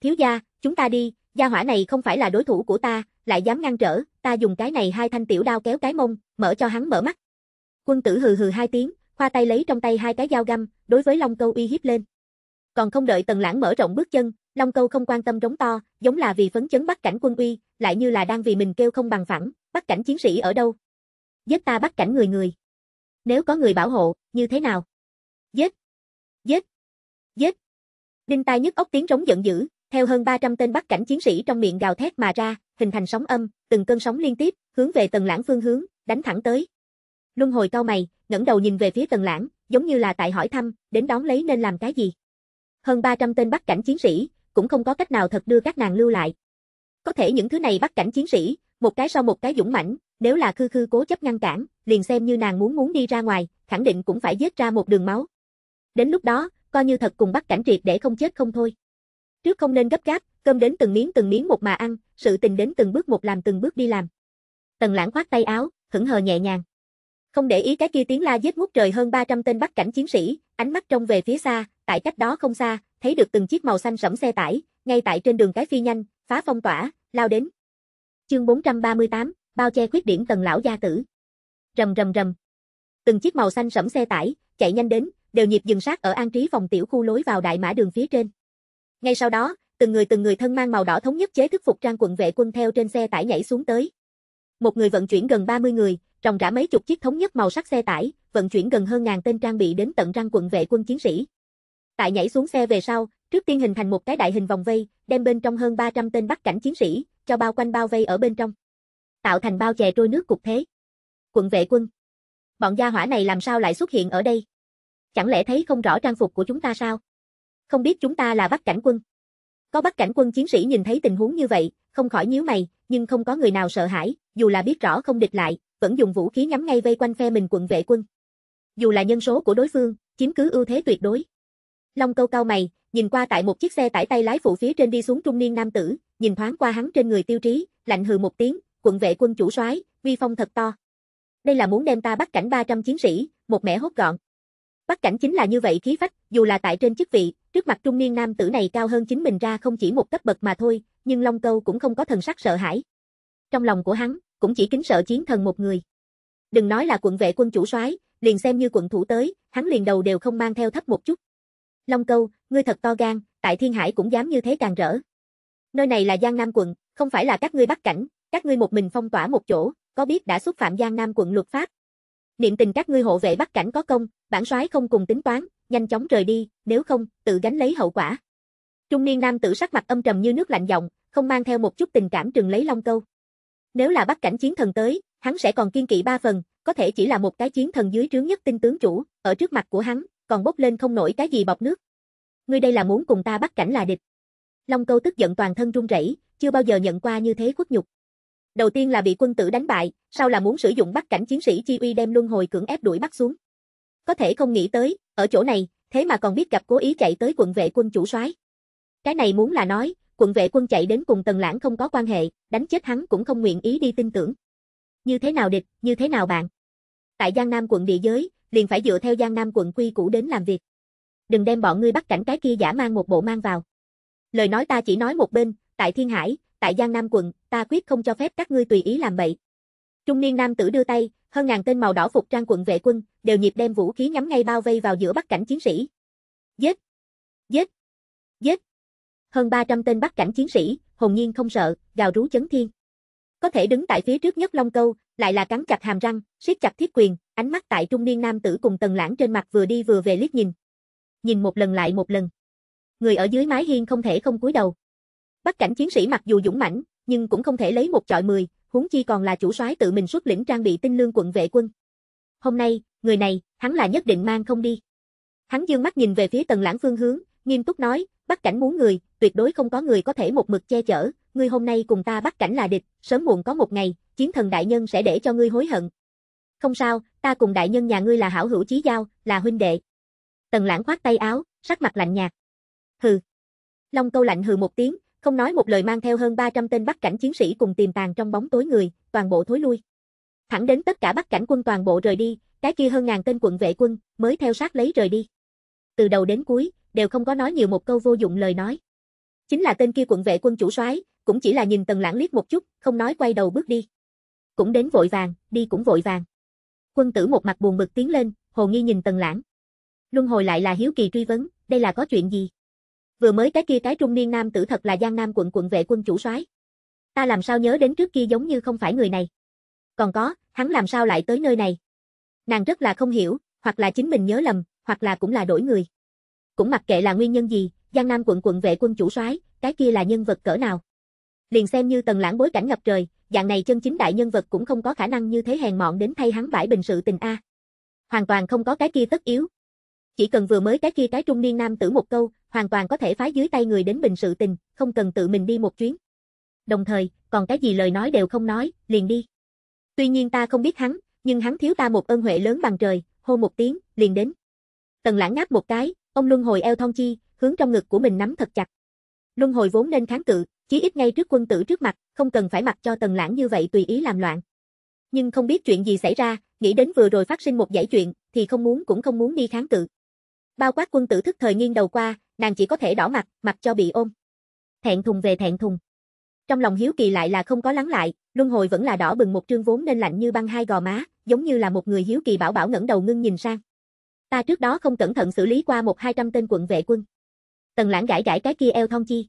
Thiếu gia, chúng ta đi, Gia hỏa này không phải là đối thủ của ta, lại dám ngăn trở, ta dùng cái này hai thanh tiểu đao kéo cái mông, mở cho hắn mở mắt. Quân tử hừ hừ hai tiếng, khoa tay lấy trong tay hai cái dao găm, đối với Long Câu uy hiếp lên. Còn không đợi Tần Lãng mở rộng bước chân, Long Câu không quan tâm rống to, giống là vì phấn chấn bắt cảnh quân uy, lại như là đang vì mình kêu không bằng phẳng, bắt cảnh chiến sĩ ở đâu? Giết ta bắt cảnh người người. Nếu có người bảo hộ, như thế nào? Giết! Giết! Giết! Đinh tai nhức ốc tiếng rống giận dữ, theo hơn 300 tên bắt cảnh chiến sĩ trong miệng gào thét mà ra, hình thành sóng âm, từng cơn sóng liên tiếp, hướng về Tần Lãng phương hướng, đánh thẳng tới. Luân hồi cao mày, ngẩng đầu nhìn về phía Tần Lãng, giống như là tại hỏi thăm, đến đón lấy nên làm cái gì. Hơn 300 tên bắt cảnh chiến sĩ, cũng không có cách nào thật đưa các nàng lưu lại. Có thể những thứ này bắt cảnh chiến sĩ, một cái sau một cái dũng mãnh, nếu là khư khư cố chấp ngăn cản, liền xem như nàng muốn muốn đi ra ngoài, khẳng định cũng phải giết ra một đường máu. Đến lúc đó, coi như thật cùng bắt cảnh triệt để không chết không thôi. Trước không nên gấp gáp, cơm đến từng miếng từng miếng một mà ăn, sự tình đến từng bước một làm từng bước đi làm. Tần lãng khoát tay áo, hững hờ nhẹ nhàng. Không để ý cái kia tiếng la giết ngút trời hơn 300 tên bắt cảnh chiến sĩ, ánh mắt trông về phía xa, tại cách đó không xa, thấy được từng chiếc màu xanh sẫm xe tải, ngay tại trên đường cái phi nhanh, phá phong tỏa, lao đến. Chương 438, bao che khuyết điểm tần lão gia tử. Rầm rầm rầm. Từng chiếc màu xanh sẫm xe tải, chạy nhanh đến, đều nhịp dừng sát ở an trí phòng tiểu khu lối vào đại mã đường phía trên. Ngay sau đó, từng người từng người thân mang màu đỏ thống nhất chế thức phục trang quận vệ quân theo trên xe tải nhảy xuống tới. Một người vận chuyển gần 30 người, trồng rã mấy chục chiếc thống nhất màu sắc xe tải, vận chuyển gần hơn ngàn tên trang bị đến tận răng quận vệ quân chiến sĩ. Tại nhảy xuống xe về sau, trước tiên hình thành một cái đại hình vòng vây, đem bên trong hơn 300 tên bắt cảnh chiến sĩ, cho bao quanh bao vây ở bên trong. Tạo thành bao chè trôi nước cục thế. Quận vệ quân. Bọn gia hỏa này làm sao lại xuất hiện ở đây? Chẳng lẽ thấy không rõ trang phục của chúng ta sao? Không biết chúng ta là Bắc Cảnh quân. Có Bắc Cảnh quân chiến sĩ nhìn thấy tình huống như vậy, không khỏi nhíu mày, nhưng không có người nào sợ hãi, dù là biết rõ không địch lại, vẫn dùng vũ khí nhắm ngay vây quanh phe mình quận vệ quân. Dù là nhân số của đối phương, chiếm cứ ưu thế tuyệt đối. Long câu cao mày, nhìn qua tại một chiếc xe tải tay lái phụ phía trên đi xuống trung niên nam tử, nhìn thoáng qua hắn trên người tiêu trí, lạnh hừ một tiếng, quận vệ quân chủ soái, vi phong thật to. Đây là muốn đem ta bắt cảnh 300 chiến sĩ, một mẻ hốt gọn. Bắc cảnh chính là như vậy khí phách, dù là tại trên chức vị, trước mặt trung niên nam tử này cao hơn chính mình ra không chỉ một cấp bậc mà thôi, nhưng Long Câu cũng không có thần sắc sợ hãi. Trong lòng của hắn, cũng chỉ kính sợ chiến thần một người. Đừng nói là quận vệ quân chủ soái, liền xem như quận thủ tới, hắn liền đầu đều không mang theo thấp một chút. Long Câu, ngươi thật to gan, tại Thiên Hải cũng dám như thế càng rỡ. Nơi này là Giang Nam quận, không phải là các ngươi Bắc cảnh, các ngươi một mình phong tỏa một chỗ, có biết đã xúc phạm Giang Nam quận luật pháp, Niệm tình các ngươi hộ vệ bắt cảnh có công, bản soái không cùng tính toán, nhanh chóng rời đi, nếu không, tự gánh lấy hậu quả. Trung niên nam tử sắc mặt âm trầm như nước lạnh giọng, không mang theo một chút tình cảm trừng lấy long câu. Nếu là bắt cảnh chiến thần tới, hắn sẽ còn kiên kỵ ba phần, có thể chỉ là một cái chiến thần dưới trướng nhất tinh tướng chủ, ở trước mặt của hắn, còn bốc lên không nổi cái gì bọc nước. Ngươi đây là muốn cùng ta bắt cảnh là địch. Long câu tức giận toàn thân run rẩy, chưa bao giờ nhận qua như thế khuất nhục. Đầu tiên là bị quân tử đánh bại, sau là muốn sử dụng bắt cảnh chiến sĩ chi uy đem luân hồi cưỡng ép đuổi bắt xuống. Có thể không nghĩ tới, ở chỗ này, thế mà còn biết gặp cố ý chạy tới quận vệ quân chủ soái. Cái này muốn là nói, quận vệ quân chạy đến cùng Tần Lãng không có quan hệ, đánh chết hắn cũng không nguyện ý đi tin tưởng. Như thế nào địch, như thế nào bạn? Tại Giang Nam quận địa giới, liền phải dựa theo Giang Nam quận quy củ đến làm việc. Đừng đem bọn ngươi bắt cảnh cái kia giả mang một bộ mang vào. Lời nói ta chỉ nói một bên, tại Thiên Hải, tại Giang Nam quận, ta quyết không cho phép các ngươi tùy ý làm bậy. Trung niên nam tử đưa tay, hơn ngàn tên màu đỏ phục trang quận vệ quân, đều nhịp đem vũ khí nhắm ngay bao vây vào giữa bắc cảnh chiến sĩ. Giết! Giết! Giết! Hơn 300 tên bắc cảnh chiến sĩ, hồn nhiên không sợ, gào rú chấn thiên. Có thể đứng tại phía trước nhất Long Câu, lại là cắn chặt hàm răng, siết chặt thiết quyền, ánh mắt tại trung niên nam tử cùng tần lãng trên mặt vừa đi vừa về liếc nhìn. Nhìn một lần lại một lần. Người ở dưới mái hiên không thể không cúi đầu. Bắc cảnh chiến sĩ mặc dù dũng mãnh, nhưng cũng không thể lấy một chọi mười, huống chi còn là chủ soái tự mình xuất lĩnh trang bị tinh lương quận vệ quân. Hôm nay, người này, hắn là nhất định mang không đi. Hắn dương mắt nhìn về phía Tần Lãng phương hướng, nghiêm túc nói, Bắc cảnh muốn người, tuyệt đối không có người có thể một mực che chở, ngươi hôm nay cùng ta Bắc cảnh là địch, sớm muộn có một ngày, chiến thần đại nhân sẽ để cho ngươi hối hận. Không sao, ta cùng đại nhân nhà ngươi là hảo hữu chí giao, là huynh đệ. Tần Lãng khoát tay áo, sắc mặt lạnh nhạt. Hừ. Long câu lạnh hừ một tiếng, không nói một lời mang theo hơn 300 tên bắt cảnh chiến sĩ cùng tiềm tàng trong bóng tối người, toàn bộ thối lui. Thẳng đến tất cả bắt cảnh quân toàn bộ rời đi, cái kia hơn ngàn tên quận vệ quân mới theo sát lấy rời đi. Từ đầu đến cuối, đều không có nói nhiều một câu vô dụng lời nói. Chính là tên kia quận vệ quân chủ soái, cũng chỉ là nhìn Tần Lãng liếc một chút, không nói quay đầu bước đi. Cũng đến vội vàng, đi cũng vội vàng. Quân tử một mặt buồn bực tiến lên, hồ nghi nhìn Tần Lãng. Luân hồi lại là hiếu kỳ truy vấn, đây là có chuyện gì? vừa mới cái kia cái trung niên nam tử thật là Giang Nam quận quận vệ quân chủ soái. Ta làm sao nhớ đến trước kia giống như không phải người này. Còn có, hắn làm sao lại tới nơi này? Nàng rất là không hiểu, hoặc là chính mình nhớ lầm, hoặc là cũng là đổi người. Cũng mặc kệ là nguyên nhân gì, Giang Nam quận quận vệ quân chủ soái, cái kia là nhân vật cỡ nào? Liền xem như tần lãng bối cảnh ngập trời, dạng này chân chính đại nhân vật cũng không có khả năng như thế hèn mọn đến thay hắn bãi bình sự tình a. Hoàn toàn không có cái kia tất yếu. Chỉ cần vừa mới cái kia cái trung niên nam tử một câu, hoàn toàn có thể phái dưới tay người đến bình sự tình, không cần tự mình đi một chuyến. Đồng thời, còn cái gì lời nói đều không nói, liền đi. Tuy nhiên ta không biết hắn, nhưng hắn thiếu ta một ân huệ lớn bằng trời, hô một tiếng, liền đến. Tần lãng ngáp một cái, ông Luân Hồi eo thon chi, hướng trong ngực của mình nắm thật chặt. Luân Hồi vốn nên kháng cự, chí ít ngay trước quân tử trước mặt, không cần phải mặc cho tần lãng như vậy tùy ý làm loạn. Nhưng không biết chuyện gì xảy ra, nghĩ đến vừa rồi phát sinh một giải chuyện, thì không muốn cũng không muốn đi kháng cự. Bao quát quân tử thức thời nghiêng đầu qua, nàng chỉ có thể đỏ mặt, mặt cho bị ôm. Thẹn thùng về thẹn thùng. Trong lòng hiếu kỳ lại là không có lắng lại, luân hồi vẫn là đỏ bừng một trương vốn nên lạnh như băng hai gò má, giống như là một người hiếu kỳ bảo bảo ngẩng đầu ngưng nhìn sang. Ta trước đó không cẩn thận xử lý qua một hai trăm tên quận vệ quân. Tần lãng gãi gãi cái kia eo thon chi.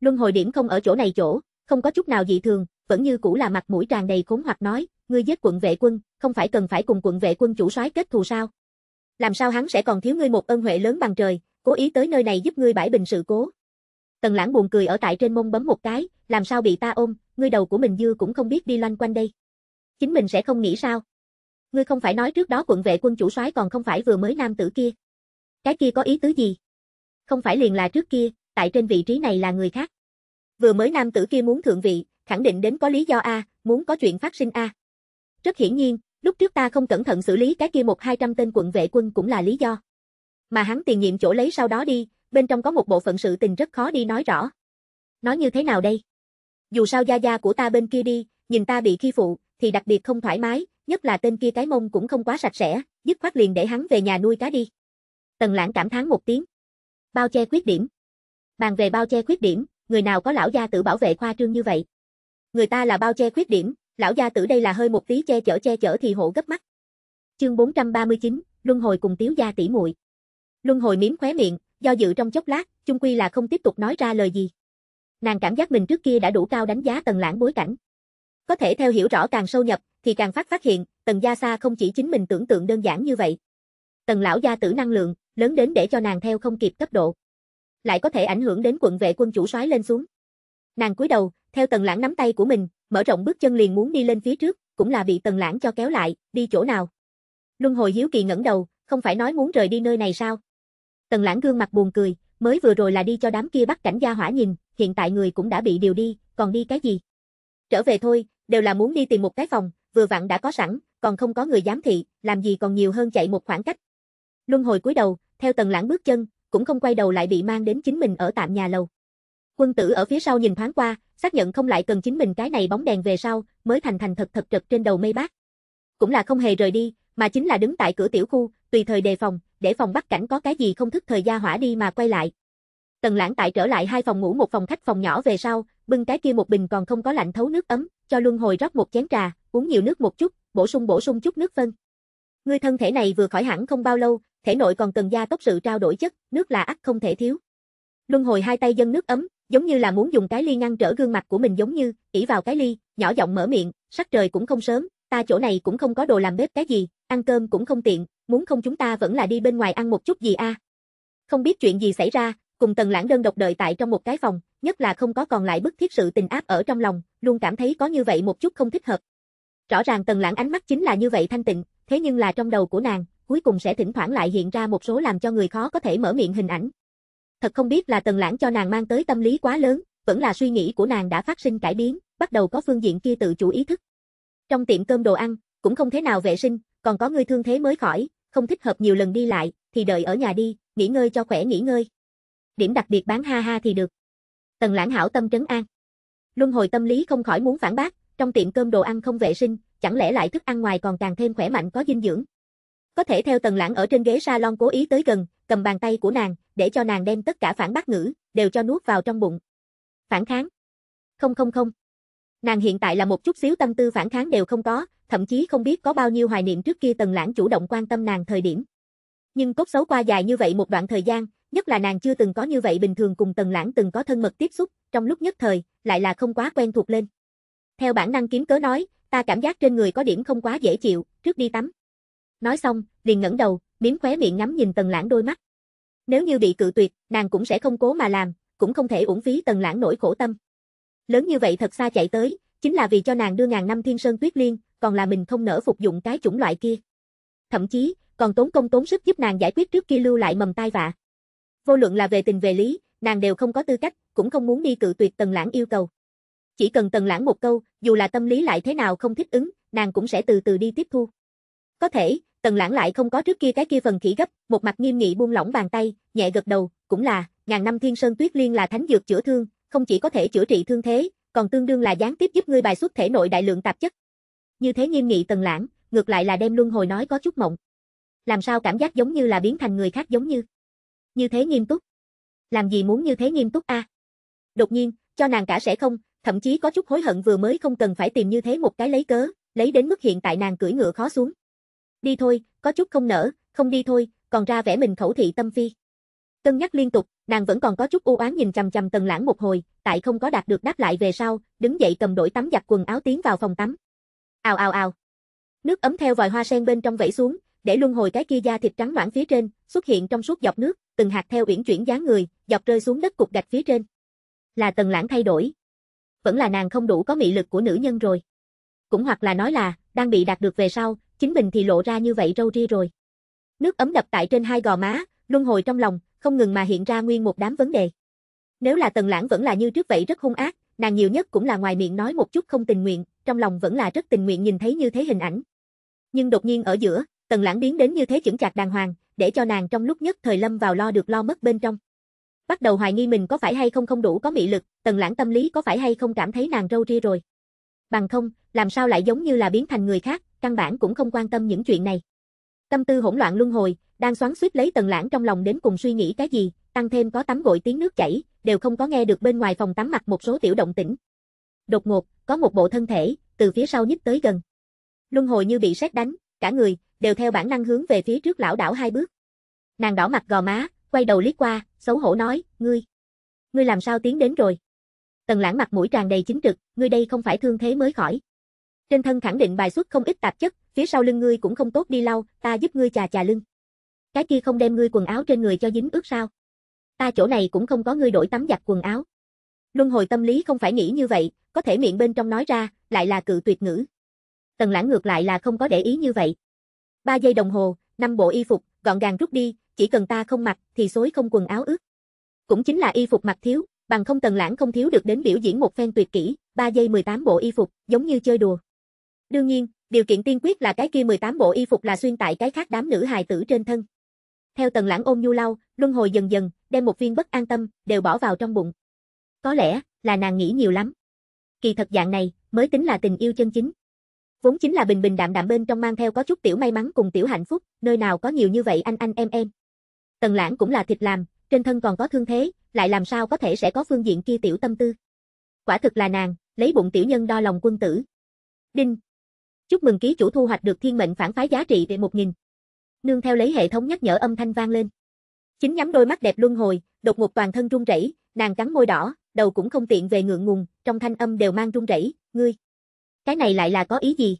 Luân hồi điểm không ở chỗ này chỗ, không có chút nào dị thường, vẫn như cũ là mặt mũi tràn đầy khốn hoặc nói, ngươi giết quận vệ quân, không phải cần phải cùng quận vệ quân chủ soái kết thù sao? Làm sao hắn sẽ còn thiếu ngươi một ân huệ lớn bằng trời, cố ý tới nơi này giúp ngươi bãi bình sự cố. Tần lãng buồn cười ở tại trên mông bấm một cái, làm sao bị ta ôm, ngươi đầu của mình dư cũng không biết đi loanh quanh đây. Chính mình sẽ không nghĩ sao. Ngươi không phải nói trước đó quận vệ quân chủ soái còn không phải vừa mới nam tử kia. Cái kia có ý tứ gì? Không phải liền là trước kia, tại trên vị trí này là người khác. Vừa mới nam tử kia muốn thượng vị, khẳng định đến có lý do A, muốn có chuyện phát sinh A. Rất hiển nhiên, lúc trước ta không cẩn thận xử lý cái kia một hai trăm tên quận vệ quân cũng là lý do. Mà hắn tiền nhiệm chỗ lấy sau đó đi, bên trong có một bộ phận sự tình rất khó đi nói rõ. Nói như thế nào đây? Dù sao gia gia của ta bên kia đi, nhìn ta bị khi phụ, thì đặc biệt không thoải mái, nhất là tên kia cái mông cũng không quá sạch sẽ, dứt khoát liền để hắn về nhà nuôi cá đi. Tần lãng cảm thán một tiếng. Bao che khuyết điểm. Bàn về bao che khuyết điểm, người nào có lão gia tự bảo vệ khoa trương như vậy. Người ta là bao che khuyết điểm, lão gia tử đây là hơi một tí che chở che chở thì hộ gấp mắt. Chương 439, Luân hồi cùng Tiếu gia tỷ muội. Luân hồi miếm khóe miệng, do dự trong chốc lát, chung quy là không tiếp tục nói ra lời gì. Nàng cảm giác mình trước kia đã đủ cao đánh giá Tần Lãng bối cảnh. Có thể theo hiểu rõ càng sâu nhập thì càng phát phát hiện, Tần gia xa không chỉ chính mình tưởng tượng đơn giản như vậy. Tần lão gia tử năng lượng lớn đến để cho nàng theo không kịp cấp độ, lại có thể ảnh hưởng đến quận vệ quân chủ soái lên xuống. Nàng cúi đầu, theo Tần Lãng nắm tay của mình, mở rộng bước chân liền muốn đi lên phía trước, cũng là bị Tần Lãng cho kéo lại, đi chỗ nào? Luân hồi hiếu kỳ ngẩng đầu, không phải nói muốn rời đi nơi này sao? Tần Lãng gương mặt buồn cười, mới vừa rồi là đi cho đám kia bắt cảnh gia hỏa nhìn, hiện tại người cũng đã bị điều đi, còn đi cái gì? Trở về thôi, đều là muốn đi tìm một cái phòng, vừa vặn đã có sẵn, còn không có người giám thị, làm gì còn nhiều hơn chạy một khoảng cách. Luân hồi cúi đầu, theo Tần Lãng bước chân, cũng không quay đầu lại bị mang đến chính mình ở tạm nhà lầu. Quân tử ở phía sau nhìn thoáng qua, xác nhận không lại cần chính mình cái này bóng đèn về sau, mới thành thành thật thật trật trên đầu mây bác. Cũng là không hề rời đi, mà chính là đứng tại cửa tiểu khu, tùy thời đề phòng, để phòng bắt cảnh có cái gì không thức thời gia hỏa đi mà quay lại. Tần lãng tại trở lại hai phòng ngủ một phòng khách phòng nhỏ về sau, bưng cái kia một bình còn không có lạnh thấu nước ấm, cho luân hồi rót một chén trà, uống nhiều nước một chút, bổ sung bổ sung chút nước phân. Người thân thể này vừa khỏi hẳn không bao lâu, thể nội còn cần gia tốc sự trao đổi chất, nước là ắt không thể thiếu. Luân hồi hai tay dâng nước ấm, giống như là muốn dùng cái ly ngăn trở gương mặt của mình giống như, ỉ vào cái ly, nhỏ giọng mở miệng, sắc trời cũng không sớm, ta chỗ này cũng không có đồ làm bếp cái gì, ăn cơm cũng không tiện, muốn không chúng ta vẫn là đi bên ngoài ăn một chút gì a. À? Không biết chuyện gì xảy ra, cùng Tần Lãng đơn độc đợi tại trong một cái phòng, nhất là không có còn lại bức thiết sự tình áp ở trong lòng, luôn cảm thấy có như vậy một chút không thích hợp. Rõ ràng Tần Lãng ánh mắt chính là như vậy thanh tịnh, thế nhưng là trong đầu của nàng, cuối cùng sẽ thỉnh thoảng lại hiện ra một số làm cho người khó có thể mở miệng hình ảnh thật không biết là tần lãng cho nàng mang tới tâm lý quá lớn, vẫn là suy nghĩ của nàng đã phát sinh cải biến, bắt đầu có phương diện kia tự chủ ý thức. Trong tiệm cơm đồ ăn, cũng không thế nào vệ sinh, còn có người thương thế mới khỏi, không thích hợp nhiều lần đi lại, thì đợi ở nhà đi, nghỉ ngơi cho khỏe nghỉ ngơi. Điểm đặc biệt bán ha ha thì được. Tần lãng hảo tâm trấn an. Luân hồi tâm lý không khỏi muốn phản bác, trong tiệm cơm đồ ăn không vệ sinh, chẳng lẽ lại thức ăn ngoài còn càng thêm khỏe mạnh có dinh dưỡng. Có thể theo tần lãng ở trên ghế salon cố ý tới gần, cầm bàn tay của nàng, để cho nàng đem tất cả phản bác ngữ, đều cho nuốt vào trong bụng. Phản kháng. Không không không. Nàng hiện tại là một chút xíu tâm tư phản kháng đều không có, thậm chí không biết có bao nhiêu hoài niệm trước kia Tần Lãng chủ động quan tâm nàng thời điểm. Nhưng cốt xấu qua dài như vậy một đoạn thời gian, nhất là nàng chưa từng có như vậy bình thường cùng Tần Lãng từng có thân mật tiếp xúc, trong lúc nhất thời, lại là không quá quen thuộc lên. Theo bản năng kiếm cớ nói, ta cảm giác trên người có điểm không quá dễ chịu, trước đi tắm. Nói xong, liền ngẩng đầu, miếm khóe miệng ngắm nhìn tần lãng đôi mắt. Nếu như bị cự tuyệt, nàng cũng sẽ không cố mà làm, cũng không thể uổng phí tần lãng nỗi khổ tâm. Lớn như vậy thật xa chạy tới, chính là vì cho nàng đưa ngàn năm thiên sơn tuyết liên, còn là mình không nỡ phục dụng cái chủng loại kia. Thậm chí, còn tốn công tốn sức giúp nàng giải quyết trước khi lưu lại mầm tai vạ. Vô luận là về tình về lý, nàng đều không có tư cách, cũng không muốn đi cự tuyệt Tần Lãng yêu cầu. Chỉ cần Tần Lãng một câu, dù là tâm lý lại thế nào không thích ứng, nàng cũng sẽ từ từ đi tiếp thu. Có thể, Tần lãng lại không có trước kia cái kia phần khỉ gấp, một mặt nghiêm nghị buông lỏng bàn tay, nhẹ gật đầu, cũng là, ngàn năm thiên sơn tuyết liên là thánh dược chữa thương, không chỉ có thể chữa trị thương thế, còn tương đương là gián tiếp giúp ngươi bài xuất thể nội đại lượng tạp chất. Như thế nghiêm nghị tần lãng, ngược lại là đem luân hồi nói có chút mộng. Làm sao cảm giác giống như là biến thành người khác giống như. Như thế nghiêm túc. Làm gì muốn như thế nghiêm túc a? À? Đột nhiên, cho nàng cả sẽ không, thậm chí có chút hối hận vừa mới không cần phải tìm như thế một cái lấy cớ, lấy đến mức hiện tại nàng cưỡi ngựa khó xuống. Đi thôi, có chút không nỡ, không đi thôi, còn ra vẻ mình khẩu thị tâm phi. Cân nhắc liên tục, nàng vẫn còn có chút u oán nhìn chằm chằm Tần Lãng một hồi, tại không có đạt được đáp lại về sau, đứng dậy cầm đổi tắm giặt quần áo tiến vào phòng tắm. Ào ào ào. Nước ấm theo vòi hoa sen bên trong vẩy xuống, để luân hồi cái kia da thịt trắng loãng phía trên, xuất hiện trong suốt dọc nước, từng hạt theo uyển chuyển dáng người, dọc rơi xuống đất cục gạch phía trên. Là Tần Lãng thay đổi. Vẫn là nàng không đủ có mị lực của nữ nhân rồi. Cũng hoặc là nói là, đang bị đạt được về sau, chính mình thì lộ ra như vậy râu ria rồi. Nước ấm đập tại trên hai gò má, luân hồi trong lòng, không ngừng mà hiện ra nguyên một đám vấn đề. Nếu là Tần Lãng vẫn là như trước vậy rất hung ác, nàng nhiều nhất cũng là ngoài miệng nói một chút không tình nguyện, trong lòng vẫn là rất tình nguyện nhìn thấy như thế hình ảnh. Nhưng đột nhiên ở giữa, Tần Lãng biến đến như thế chững chạc đàng hoàng, để cho nàng trong lúc nhất thời lâm vào lo được lo mất bên trong. Bắt đầu hoài nghi mình có phải hay không không đủ có mị lực, Tần Lãng tâm lý có phải hay không cảm thấy nàng râu ria rồi. Bằng không, làm sao lại giống như là biến thành người khác, căn bản cũng không quan tâm những chuyện này. Tâm tư hỗn loạn luân hồi, đang xoắn xuýt lấy Tần Lãng trong lòng đến cùng suy nghĩ cái gì, tăng thêm có tắm gội tiếng nước chảy, đều không có nghe được bên ngoài phòng tắm mặt một số tiểu động tĩnh. Đột ngột, có một bộ thân thể từ phía sau nhích tới gần. Luân hồi như bị sét đánh, cả người đều theo bản năng hướng về phía trước lão đảo hai bước. Nàng đỏ mặt gò má, quay đầu liếc qua, xấu hổ nói, "Ngươi, ngươi làm sao tiến đến rồi?" Tần Lãng mặt mũi tràn đầy chính trực, "Ngươi đây không phải thương thế mới khỏi." Trên thân khẳng định bài xuất không ít tạp chất, phía sau lưng ngươi cũng không tốt đi lau, ta giúp ngươi chà chà lưng. Cái kia không đem ngươi quần áo trên người cho dính ướt sao? Ta chỗ này cũng không có ngươi đổi tắm giặt quần áo. Luân hồi tâm lý không phải nghĩ như vậy, có thể miệng bên trong nói ra, lại là cự tuyệt ngữ. Tần lãng ngược lại là không có để ý như vậy. Ba giây đồng hồ, năm bộ y phục, gọn gàng rút đi, chỉ cần ta không mặc, thì xối không quần áo ướt. Cũng chính là y phục mặc thiếu, bằng không tần lãng không thiếu được đến biểu diễn một phen tuyệt kỹ, 3 giây 18 bộ y phục, giống như chơi đùa. Đương nhiên, điều kiện tiên quyết là cái kia 18 bộ y phục là xuyên tại cái khác đám nữ hài tử trên thân. Theo Tần Lãng ôm nhu lau, luân hồi dần dần, đem một viên bất an tâm đều bỏ vào trong bụng. Có lẽ là nàng nghĩ nhiều lắm. Kỳ thật dạng này mới tính là tình yêu chân chính. Vốn chính là bình bình đạm đạm bên trong mang theo có chút tiểu may mắn cùng tiểu hạnh phúc, nơi nào có nhiều như vậy anh anh em em. Tần Lãng cũng là thịt làm, trên thân còn có thương thế, lại làm sao có thể sẽ có phương diện kia tiểu tâm tư. Quả thực là nàng, lấy bụng tiểu nhân đo lòng quân tử. Đinh, Chúc mừng ký chủ thu hoạch được thiên mệnh phản phái giá trị về 1000. Nương theo lấy hệ thống nhắc nhở âm thanh vang lên. Chính nhắm đôi mắt đẹp luân hồi, đột ngột toàn thân run rẩy, nàng cắn môi đỏ, đầu cũng không tiện về ngượng ngùng, trong thanh âm đều mang run rẩy, "Ngươi, cái này lại là có ý gì?"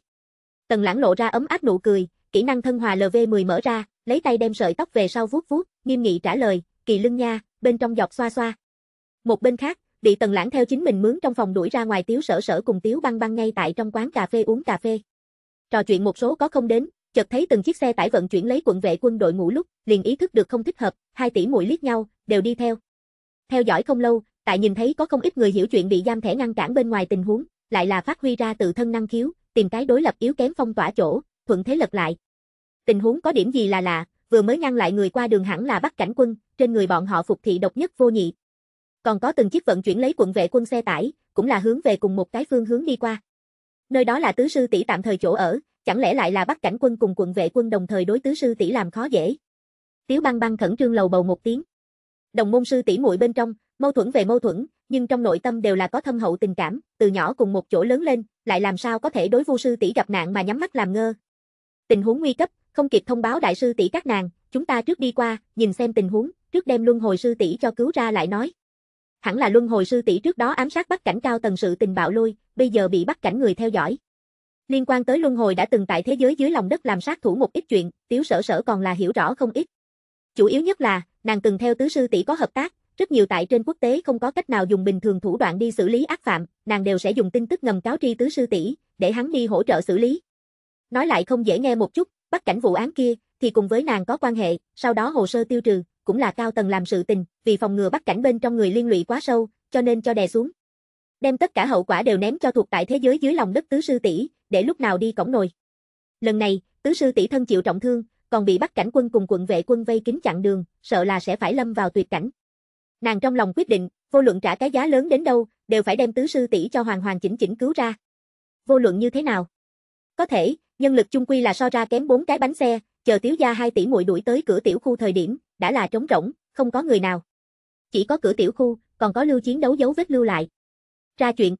Tần Lãng lộ ra ấm áp nụ cười, kỹ năng thân hòa LV10 mở ra, lấy tay đem sợi tóc về sau vuốt vuốt, nghiêm nghị trả lời, "Kỳ lưng nha, bên trong dọc xoa xoa." Một bên khác, bị Tần Lãng theo chính mình mướn trong phòng đuổi ra ngoài Tiếu Sở Sở cùng Tiếu Băng Băng ngay tại trong quán cà phê uống cà phê. Trò chuyện một số có không đến, chợt thấy từng chiếc xe tải vận chuyển lấy quận vệ quân đội ngủ lúc, liền ý thức được không thích hợp, hai tỷ muội liếc nhau, đều đi theo. Theo dõi không lâu, tại nhìn thấy có không ít người hiểu chuyện bị giam thẻ ngăn cản bên ngoài tình huống, lại là phát huy ra tự thân năng khiếu, tìm cái đối lập yếu kém phong tỏa chỗ, thuận thế lật lại. Tình huống có điểm gì là lạ, vừa mới ngăn lại người qua đường hẳn là bắt cảnh quân, trên người bọn họ phục thị độc nhất vô nhị. Còn có từng chiếc vận chuyển lấy quận vệ quân xe tải, cũng là hướng về cùng một cái phương hướng đi qua. Nơi đó là tứ sư tỷ tạm thời chỗ ở, chẳng lẽ lại là bắt cảnh quân cùng quận vệ quân đồng thời đối tứ sư tỷ làm khó dễ. Tiếu băng băng khẩn trương lầu bầu một tiếng. Đồng môn sư tỷ muội bên trong, mâu thuẫn về mâu thuẫn, nhưng trong nội tâm đều là có thâm hậu tình cảm, từ nhỏ cùng một chỗ lớn lên, lại làm sao có thể đối vô sư tỷ gặp nạn mà nhắm mắt làm ngơ. Tình huống nguy cấp, không kịp thông báo đại sư tỷ các nàng, chúng ta trước đi qua, nhìn xem tình huống, trước đem luân hồi sư tỷ cho cứu ra lại nói. Hẳn là luân hồi sư tỷ trước đó ám sát bắt cảnh cao tầng sự tình bạo lôi, bây giờ bị bắt cảnh người theo dõi. Liên quan tới luân hồi đã từng tại thế giới dưới lòng đất làm sát thủ một ít chuyện, Tiếu Sở Sở còn là hiểu rõ không ít. Chủ yếu nhất là, nàng từng theo tứ sư tỷ có hợp tác, rất nhiều tại trên quốc tế không có cách nào dùng bình thường thủ đoạn đi xử lý ác phạm, nàng đều sẽ dùng tin tức ngầm cáo tri tứ sư tỷ, để hắn đi hỗ trợ xử lý. Nói lại không dễ nghe một chút, bắt cảnh vụ án kia thì cùng với nàng có quan hệ, sau đó hồ sơ tiêu trừ, cũng là cao tầng làm sự tình, vì phòng ngừa bắt cảnh bên trong người liên lụy quá sâu, cho nên cho đè xuống, đem tất cả hậu quả đều ném cho thuộc tại thế giới dưới lòng đất tứ sư tỷ, để lúc nào đi cổng nồi. Lần này, tứ sư tỷ thân chịu trọng thương, còn bị bắt cảnh quân cùng quận vệ quân vây kín chặn đường, sợ là sẽ phải lâm vào tuyệt cảnh. Nàng trong lòng quyết định, vô luận trả cái giá lớn đến đâu, đều phải đem tứ sư tỷ cho hoàn hoàn chỉnh chỉnh cứu ra. Vô luận như thế nào? Có thể, nhân lực chung quy là so ra kém bốn cái bánh xe, chờ tiểu gia hai tỷ muội đuổi tới cửa tiểu khu thời điểm, đã là trống rỗng, không có người nào. Chỉ có cửa tiểu khu, còn có lưu chiến đấu dấu vết lưu lại. Ra chuyện.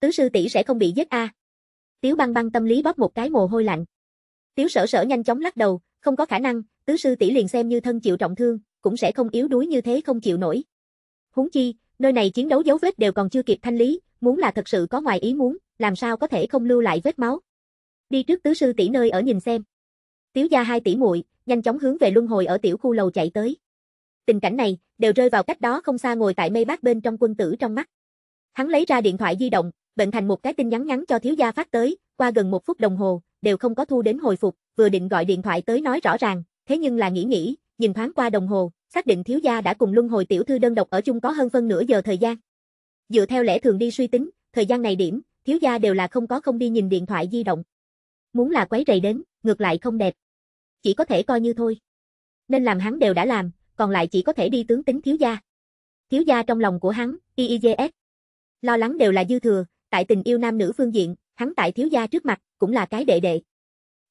Tứ sư tỷ sẽ không bị giết a. À. Tiếu băng băng tâm lý bóp một cái mồ hôi lạnh. Tiếu sở sở nhanh chóng lắc đầu, không có khả năng, tứ sư tỷ liền xem như thân chịu trọng thương, cũng sẽ không yếu đuối như thế không chịu nổi. Huống chi, nơi này chiến đấu dấu vết đều còn chưa kịp thanh lý, muốn là thật sự có ngoài ý muốn, làm sao có thể không lưu lại vết máu. Đi trước tứ sư tỷ nơi ở nhìn xem. Tiếu gia hai tỷ muội, nhanh chóng hướng về luân hồi ở tiểu khu lầu chạy tới. Tình cảnh này đều rơi vào cách đó không xa ngồi tại mây bát bên trong quân tử trong mắt. Hắn lấy ra điện thoại di động, bệnh thành một cái tin nhắn ngắn cho thiếu gia phát tới, qua gần một phút đồng hồ, đều không có thu đến hồi phục, vừa định gọi điện thoại tới nói rõ ràng, thế nhưng là nghĩ nghĩ, nhìn thoáng qua đồng hồ, xác định thiếu gia đã cùng luân hồi tiểu thư đơn độc ở chung có hơn phân nửa giờ thời gian. Dựa theo lẽ thường đi suy tính, thời gian này điểm, thiếu gia đều là không có không đi nhìn điện thoại di động. Muốn là quấy rầy đến, ngược lại không đẹp. Chỉ có thể coi như thôi. Nên làm hắn đều đã làm, còn lại chỉ có thể đi tướng tính thiếu gia. Thiếu gia trong lòng của hắn, IIJS, lo lắng đều là dư thừa, tại tình yêu nam nữ phương diện, hắn tại thiếu gia trước mặt, cũng là cái đệ đệ.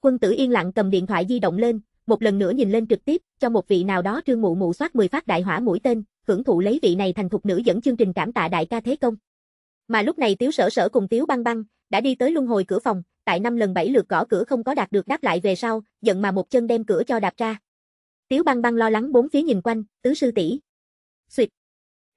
Quân tử yên lặng cầm điện thoại di động lên, một lần nữa nhìn lên trực tiếp, cho một vị nào đó trương mụ mụ soát 10 phát đại hỏa mũi tên, hưởng thụ lấy vị này thành thục nữ dẫn chương trình cảm tạ đại ca thế công. Mà lúc này Tiếu Sở Sở cùng Tiếu Băng Băng đã đi tới luân hồi cửa phòng, tại năm lần bảy lượt gõ cửa không có đạt được đáp lại về sau, giận mà một chân đem cửa cho đạp ra. Tiếu Băng Băng lo lắng bốn phía nhìn quanh, tứ sư tỷ. Xuyệt.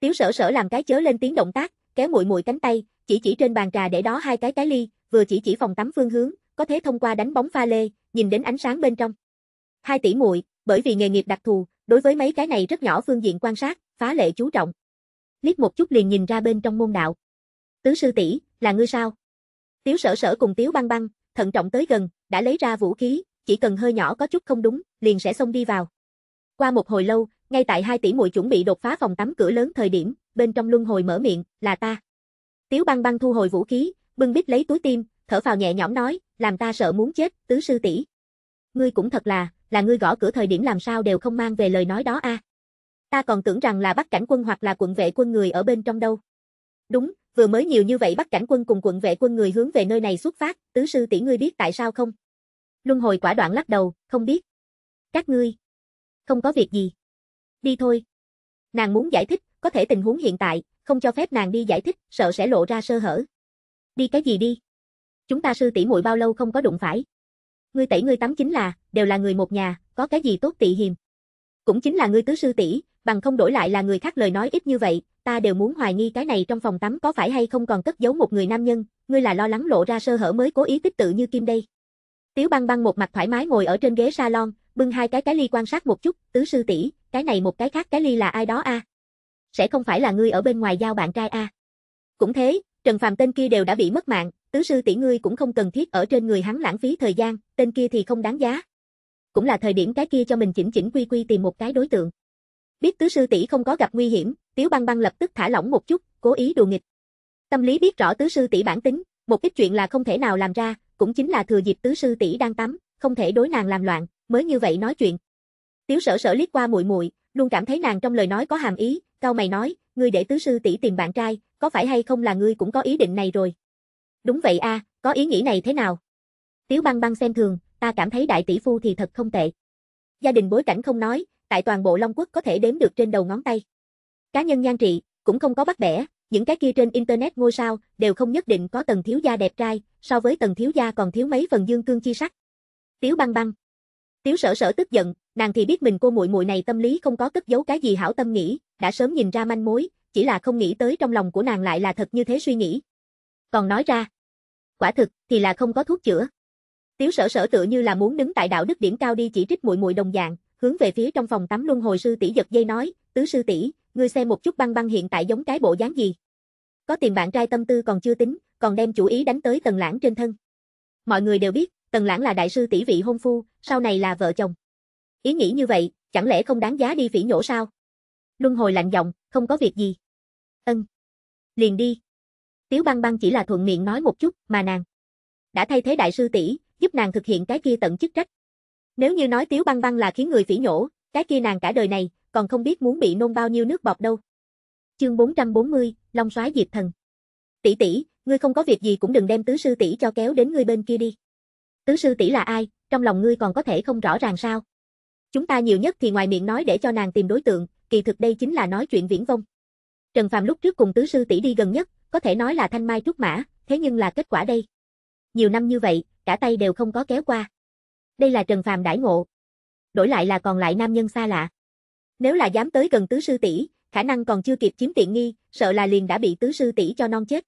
Tiếu Sở Sở làm cái chớ lên tiếng động tác, kéo muội muội cánh tay, chỉ chỉ trên bàn trà để đó hai cái cái ly, vừa chỉ chỉ phòng tắm phương hướng, có thể thông qua đánh bóng pha lê, nhìn đến ánh sáng bên trong. Hai tỷ muội, bởi vì nghề nghiệp đặc thù, đối với mấy cái này rất nhỏ phương diện quan sát, phá lệ chú trọng. Liếc một chút liền nhìn ra bên trong môn đạo. Tứ sư tỷ, là ngươi sao? Tiếu Sở Sở cùng Tiếu Băng Băng, thận trọng tới gần, đã lấy ra vũ khí, chỉ cần hơi nhỏ có chút không đúng, liền sẽ xông đi vào. Qua một hồi lâu, ngay tại hai tỷ muội chuẩn bị đột phá phòng tắm cửa lớn thời điểm, bên trong luân hồi mở miệng, là ta. Tiếu băng băng thu hồi vũ khí, bưng bít lấy túi tim, thở phào nhẹ nhõm nói, làm ta sợ muốn chết, tứ sư tỷ. Ngươi cũng thật là, là ngươi gõ cửa thời điểm làm sao đều không mang về lời nói đó a. Ta còn tưởng rằng là bắt cảnh quân hoặc là quận vệ quân người ở bên trong đâu. Đúng, vừa mới nhiều như vậy bắt cảnh quân cùng quận vệ quân người hướng về nơi này xuất phát, tứ sư tỷ ngươi biết tại sao không? Luân hồi quả đoạn lắc đầu, không biết. Các ngươi. Không có việc gì. Đi thôi. Nàng muốn giải thích, có thể tình huống hiện tại, không cho phép nàng đi giải thích, sợ sẽ lộ ra sơ hở. Đi cái gì đi? Chúng ta sư tỷ muội bao lâu không có đụng phải? Ngươi tẩy ngươi tắm chính là, đều là người một nhà, có cái gì tốt tị hiềm. Cũng chính là ngươi tứ sư tỷ, bằng không đổi lại là người khác lời nói ít như vậy, ta đều muốn hoài nghi cái này trong phòng tắm có phải hay không còn cất giấu một người nam nhân, ngươi là lo lắng lộ ra sơ hở mới cố ý tích tự như kim đây. Tiếu băng băng một mặt thoải mái ngồi ở trên ghế salon, bưng hai cái cái ly quan sát một chút, tứ sư tỷ, cái này một cái khác cái ly là ai đó a? À? sẽ không phải là ngươi ở bên ngoài giao bạn trai a. Cũng thế, Trần Phàm tên kia đều đã bị mất mạng, tứ sư tỷ ngươi cũng không cần thiết ở trên người hắn lãng phí thời gian, tên kia thì không đáng giá. Cũng là thời điểm cái kia cho mình chỉnh chỉnh quy quy tìm một cái đối tượng. Biết tứ sư tỷ không có gặp nguy hiểm, Tiếu Băng Băng lập tức thả lỏng một chút, cố ý đùa nghịch. Tâm lý biết rõ tứ sư tỷ bản tính, một ít chuyện là không thể nào làm ra, cũng chính là thừa dịp tứ sư tỷ đang tắm, không thể đối nàng làm loạn, mới như vậy nói chuyện. Tiếu Sở Sở liếc qua muội muội, luôn cảm thấy nàng trong lời nói có hàm ý, cao mày nói, ngươi để tứ sư tỷ tìm bạn trai, có phải hay không là ngươi cũng có ý định này rồi? Đúng vậy a, có ý nghĩ này thế nào? Tiếu băng băng xem thường, ta cảm thấy đại tỷ phu thì thật không tệ. Gia đình bối cảnh không nói, tại toàn bộ Long Quốc có thể đếm được trên đầu ngón tay. Cá nhân nhan trị, cũng không có bắt bẻ, những cái kia trên internet ngôi sao đều không nhất định có tầng thiếu gia đẹp trai, so với tầng thiếu gia còn thiếu mấy phần dương cương chi sắc. Tiếu băng băng, Tiếu sở sở tức giận, nàng thì biết mình cô muội muội này tâm lý không có cất giấu cái gì hảo tâm nghĩ, đã sớm nhìn ra manh mối, chỉ là không nghĩ tới trong lòng của nàng lại là thật như thế suy nghĩ. Còn nói ra, quả thực thì là không có thuốc chữa. Tiếu sở sở tựa như là muốn đứng tại đạo đức điểm cao đi chỉ trích muội muội đồng dạng, hướng về phía trong phòng tắm luân hồi sư tỷ giật dây nói, tứ sư tỷ, ngươi xem một chút băng băng hiện tại giống cái bộ dáng gì. Có tiền bạn trai tâm tư còn chưa tính, còn đem chủ ý đánh tới tầng lãng trên thân. Mọi người đều biết, Tần Lãng là đại sư tỷ vị hôn phu, sau này là vợ chồng. Ý nghĩ như vậy, chẳng lẽ không đáng giá đi phỉ nhổ sao? Luân hồi lạnh giọng, không có việc gì. Ân. Liền đi. Tiếu băng băng chỉ là thuận miệng nói một chút, mà nàng đã thay thế đại sư tỷ, giúp nàng thực hiện cái kia tận chức trách. Nếu như nói Tiếu băng băng là khiến người phỉ nhổ, cái kia nàng cả đời này, còn không biết muốn bị nôn bao nhiêu nước bọt đâu. Chương 440, Long Soái Diệp Thần. Tỷ tỷ, ngươi không có việc gì cũng đừng đem tứ sư tỷ cho kéo đến ngươi bên kia đi. Tứ sư tỷ là ai, trong lòng ngươi còn có thể không rõ ràng sao? Chúng ta nhiều nhất thì ngoài miệng nói để cho nàng tìm đối tượng, kỳ thực đây chính là nói chuyện viễn vông. Trần Phàm lúc trước cùng tứ sư tỷ đi gần nhất, có thể nói là thanh mai trúc mã, thế nhưng là kết quả đây. Nhiều năm như vậy, cả tay đều không có kéo qua. Đây là Trần Phàm đãi ngộ. Đổi lại là còn lại nam nhân xa lạ. Nếu là dám tới gần tứ sư tỷ, khả năng còn chưa kịp chiếm tiện nghi, sợ là liền đã bị tứ sư tỷ cho non chết.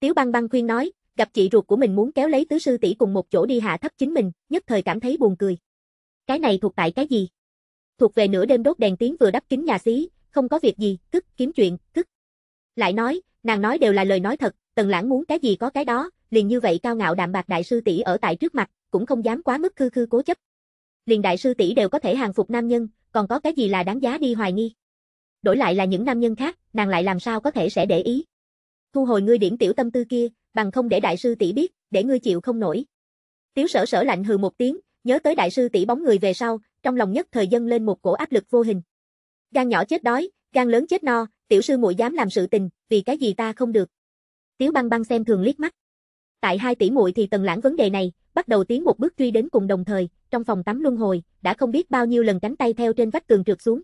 Tiếu Băng Băng khuyên nói, gặp chị ruột của mình muốn kéo lấy tứ sư tỷ cùng một chỗ đi hạ thấp chính mình, nhất thời cảm thấy buồn cười. Cái này thuộc tại cái gì? Thuộc về nửa đêm đốt đèn tiếng vừa đắp kính nhà xí, không có việc gì, tức, kiếm chuyện, tức. Lại nói, nàng nói đều là lời nói thật, tần lãng muốn cái gì có cái đó, liền như vậy cao ngạo đạm bạc đại sư tỷ ở tại trước mặt, cũng không dám quá mức khư khư cố chấp. Liền đại sư tỷ đều có thể hàng phục nam nhân, còn có cái gì là đáng giá đi hoài nghi. Đổi lại là những nam nhân khác, nàng lại làm sao có thể sẽ để ý. Thu hồi ngươi điểm tiểu tâm tư kia, bằng không để đại sư tỷ biết, để ngươi chịu không nổi. Tiếu sở sở lạnh hừ một tiếng, nhớ tới đại sư tỷ bóng người về sau, trong lòng nhất thời dâng lên một cổ áp lực vô hình. Gan nhỏ chết đói, gan lớn chết no, tiểu sư muội dám làm sự tình, vì cái gì ta không được. Tiếu băng băng xem thường liếc mắt. Tại hai tỷ muội thì tần lãng vấn đề này, bắt đầu tiến một bước truy đến cùng đồng thời, trong phòng tắm luân hồi, đã không biết bao nhiêu lần cánh tay theo trên vách tường trượt xuống.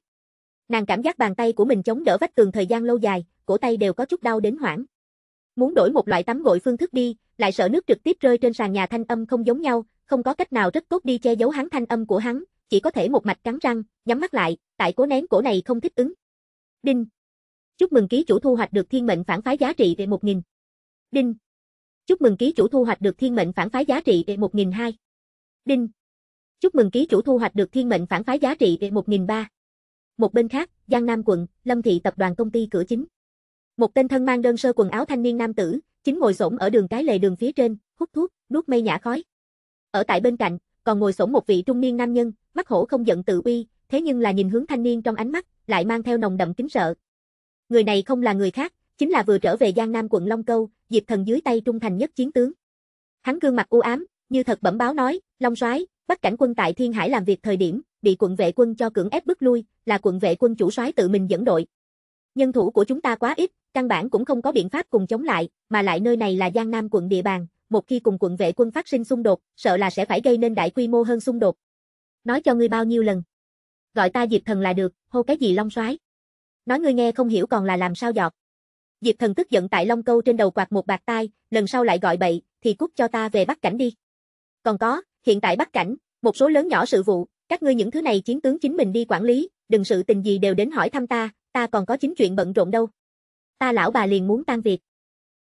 Nàng cảm giác bàn tay của mình chống đỡ vách tường thời gian lâu dài, cổ tay đều có chút đau đến hoảng. Muốn đổi một loại tắm gội phương thức đi, lại sợ nước trực tiếp rơi trên sàn nhà thanh âm không giống nhau, không có cách nào rất tốt đi che giấu hắn thanh âm của hắn, chỉ có thể một mạch cắn răng, nhắm mắt lại, tại cố nén cổ này không thích ứng. Đinh. Chúc mừng ký chủ thu hoạch được thiên mệnh phản phái giá trị về 1000. Đinh. Chúc mừng ký chủ thu hoạch được thiên mệnh phản phái giá trị về 1002. Đinh. Chúc mừng ký chủ thu hoạch được thiên mệnh phản phái giá trị về 1003. Một bên khác, Giang Nam quận, Lâm thị tập đoàn công ty cửa chính. Một tên thân mang đơn sơ quần áo thanh niên nam tử, chính ngồi xổm ở đường cái lề đường phía trên, hút thuốc, nuốt mây nhã khói. Ở tại bên cạnh, còn ngồi xổm một vị trung niên nam nhân, mắt hổ không giận tự uy, thế nhưng là nhìn hướng thanh niên trong ánh mắt, lại mang theo nồng đậm kính sợ. Người này không là người khác, chính là vừa trở về Giang Nam quận Long Câu, Diệp Thần dưới tay trung thành nhất chiến tướng. Hắn gương mặt u ám, như thật bẩm báo nói, Long soái, Bắc cảnh quân tại Thiên Hải làm việc thời điểm, bị quận vệ quân cho cưỡng ép bức lui, là quận vệ quân chủ soái tự mình dẫn đội, Nhân thủ của chúng ta quá ít, căn bản cũng không có biện pháp cùng chống lại, mà lại nơi này là Giang Nam quận địa bàn, một khi cùng quận vệ quân phát sinh xung đột, sợ là sẽ phải gây nên đại quy mô hơn xung đột. Nói cho ngươi bao nhiêu lần? Gọi ta Diệp Thần là được, hô cái gì long soái? Nói ngươi nghe không hiểu còn là làm sao giọt. Diệp Thần tức giận tại Long Câu trên đầu quạt một bạc tai, lần sau lại gọi bậy, thì cút cho ta về Bắc Cảnh đi. Còn có, hiện tại Bắc Cảnh, một số lớn nhỏ sự vụ, các ngươi những thứ này chiến tướng chính mình đi quản lý, đừng sự tình gì đều đến hỏi thăm ta, ta còn có chính chuyện bận rộn đâu. Ta lão bà liền muốn tan việc.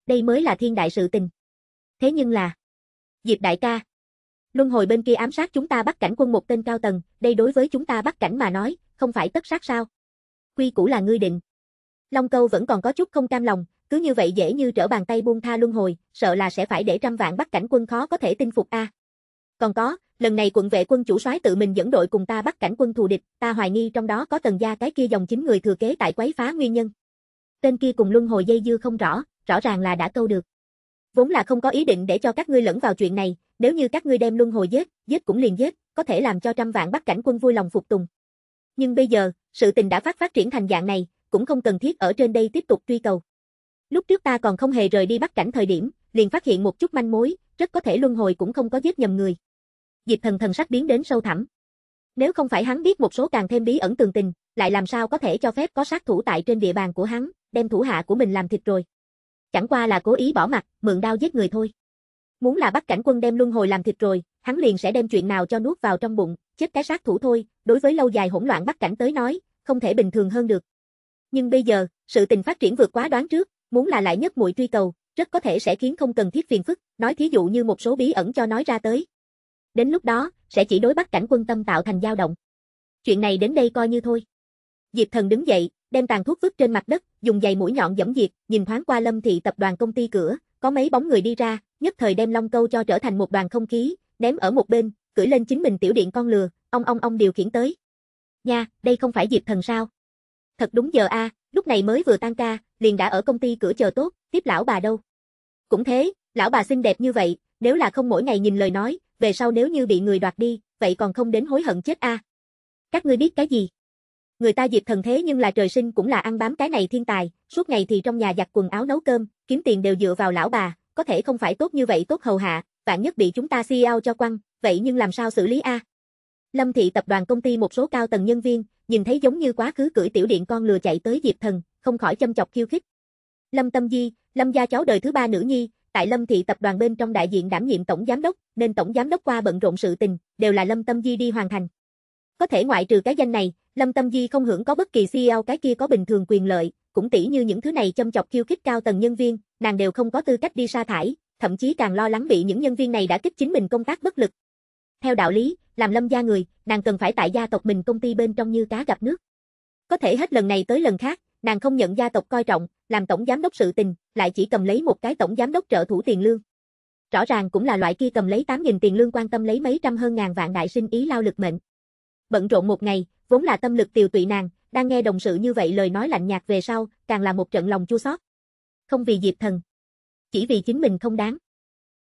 Đây mới là thiên đại sự tình. Thế nhưng là... Diệp đại ca. Luân hồi bên kia ám sát chúng ta bắt cảnh quân một tên cao tầng, đây đối với chúng ta bắt cảnh mà nói, không phải tất sát sao. Quy củ là ngươi định. Long câu vẫn còn có chút không cam lòng, cứ như vậy dễ như trở bàn tay buông tha luân hồi, sợ là sẽ phải để trăm vạn bắt cảnh quân khó có thể tin phục a. À. Còn có, lần này quận vệ quân chủ soái tự mình dẫn đội cùng ta bắt cảnh quân thù địch, ta hoài nghi trong đó có tần gia cái kia dòng chính người thừa kế tại quấy phá nguyên nhân. Tên kia cùng luân hồi dây dưa không rõ, rõ ràng là đã câu được. Vốn là không có ý định để cho các ngươi lẫn vào chuyện này, nếu như các ngươi đem luân hồi giết, giết cũng liền giết, có thể làm cho trăm vạn bắt cảnh quân vui lòng phục tùng. Nhưng bây giờ, sự tình đã phát phát triển thành dạng này, cũng không cần thiết ở trên đây tiếp tục truy cầu. Lúc trước ta còn không hề rời đi bắt cảnh thời điểm, liền phát hiện một chút manh mối, rất có thể luân hồi cũng không có giết nhầm người. Diệp Thần thần sắc biến đến sâu thẳm. Nếu không phải hắn biết một số càng thêm bí ẩn tường tình, lại làm sao có thể cho phép có sát thủ tại trên địa bàn của hắn, đem thủ hạ của mình làm thịt rồi. Chẳng qua là cố ý bỏ mặt, mượn đao giết người thôi. Muốn là bắt cảnh quân đem luân hồi làm thịt rồi, hắn liền sẽ đem chuyện nào cho nuốt vào trong bụng, chết cái sát thủ thôi, đối với lâu dài hỗn loạn bắt cảnh tới nói, không thể bình thường hơn được. Nhưng bây giờ, sự tình phát triển vượt quá đoán trước, muốn là lại nhất mũi truy cầu, rất có thể sẽ khiến không cần thiết phiền phức, nói thí dụ như một số bí ẩn cho nói ra tới, Đến lúc đó, sẽ chỉ đối bắt cảnh quân tâm tạo thành dao động. Chuyện này đến đây coi như thôi. Diệp Thần đứng dậy, đem tàn thuốc vứt trên mặt đất, dùng giày mũi nhọn dẫm diệt, nhìn thoáng qua Lâm thị tập đoàn công ty cửa, có mấy bóng người đi ra, nhất thời đem long câu cho trở thành một đoàn không khí, ném ở một bên, cưỡi lên chính mình tiểu điện con lừa, ông ông ông điều khiển tới. Nha, đây không phải Diệp Thần sao? Thật đúng giờ a, lúc này mới vừa tan ca, liền đã ở công ty cửa chờ tốt, tiếp lão bà đâu. Cũng thế, lão bà xinh đẹp như vậy, nếu là không mỗi ngày nhìn lời nói, về sau nếu như bị người đoạt đi, vậy còn không đến hối hận chết a. À. Các ngươi biết cái gì? Người ta Diệp Thần thế nhưng là trời sinh cũng là ăn bám cái này thiên tài, suốt ngày thì trong nhà giặt quần áo nấu cơm, kiếm tiền đều dựa vào lão bà, có thể không phải tốt như vậy tốt hầu hạ, vạn nhất bị chúng ta CEO cho quăng, vậy nhưng làm sao xử lý a? À? Lâm thị tập đoàn công ty một số cao tầng nhân viên, nhìn thấy giống như quá khứ cưỡi tiểu điện con lừa chạy tới Diệp Thần, không khỏi châm chọc khiêu khích. Lâm Tâm Di, Lâm gia cháu đời thứ ba nữ nhi, Tại Lâm Thị tập đoàn bên trong đại diện đảm nhiệm tổng giám đốc, nên tổng giám đốc qua bận rộn sự tình, đều là Lâm Tâm Di đi hoàn thành. Có thể ngoại trừ cái danh này, Lâm Tâm Di không hưởng có bất kỳ CEO cái kia có bình thường quyền lợi, cũng tỉ như những thứ này châm chọc khiêu khích cao tầng nhân viên, nàng đều không có tư cách đi sa thải, thậm chí càng lo lắng bị những nhân viên này đã kích chính mình công tác bất lực. Theo đạo lý, làm Lâm gia người, nàng cần phải tại gia tộc mình công ty bên trong như cá gặp nước. Có thể hết lần này tới lần khác, nàng không nhận gia tộc coi trọng, làm tổng giám đốc sự tình, lại chỉ cầm lấy một cái tổng giám đốc trợ thủ tiền lương. Rõ ràng cũng là loại kia cầm lấy 8.000 tiền lương quan tâm lấy mấy trăm hơn ngàn vạn đại sinh ý lao lực mệnh. Bận rộn một ngày, vốn là tâm lực tiều tụy nàng, đang nghe đồng sự như vậy lời nói lạnh nhạt về sau, càng là một trận lòng chua xót. Không vì Diệp Thần, chỉ vì chính mình không đáng.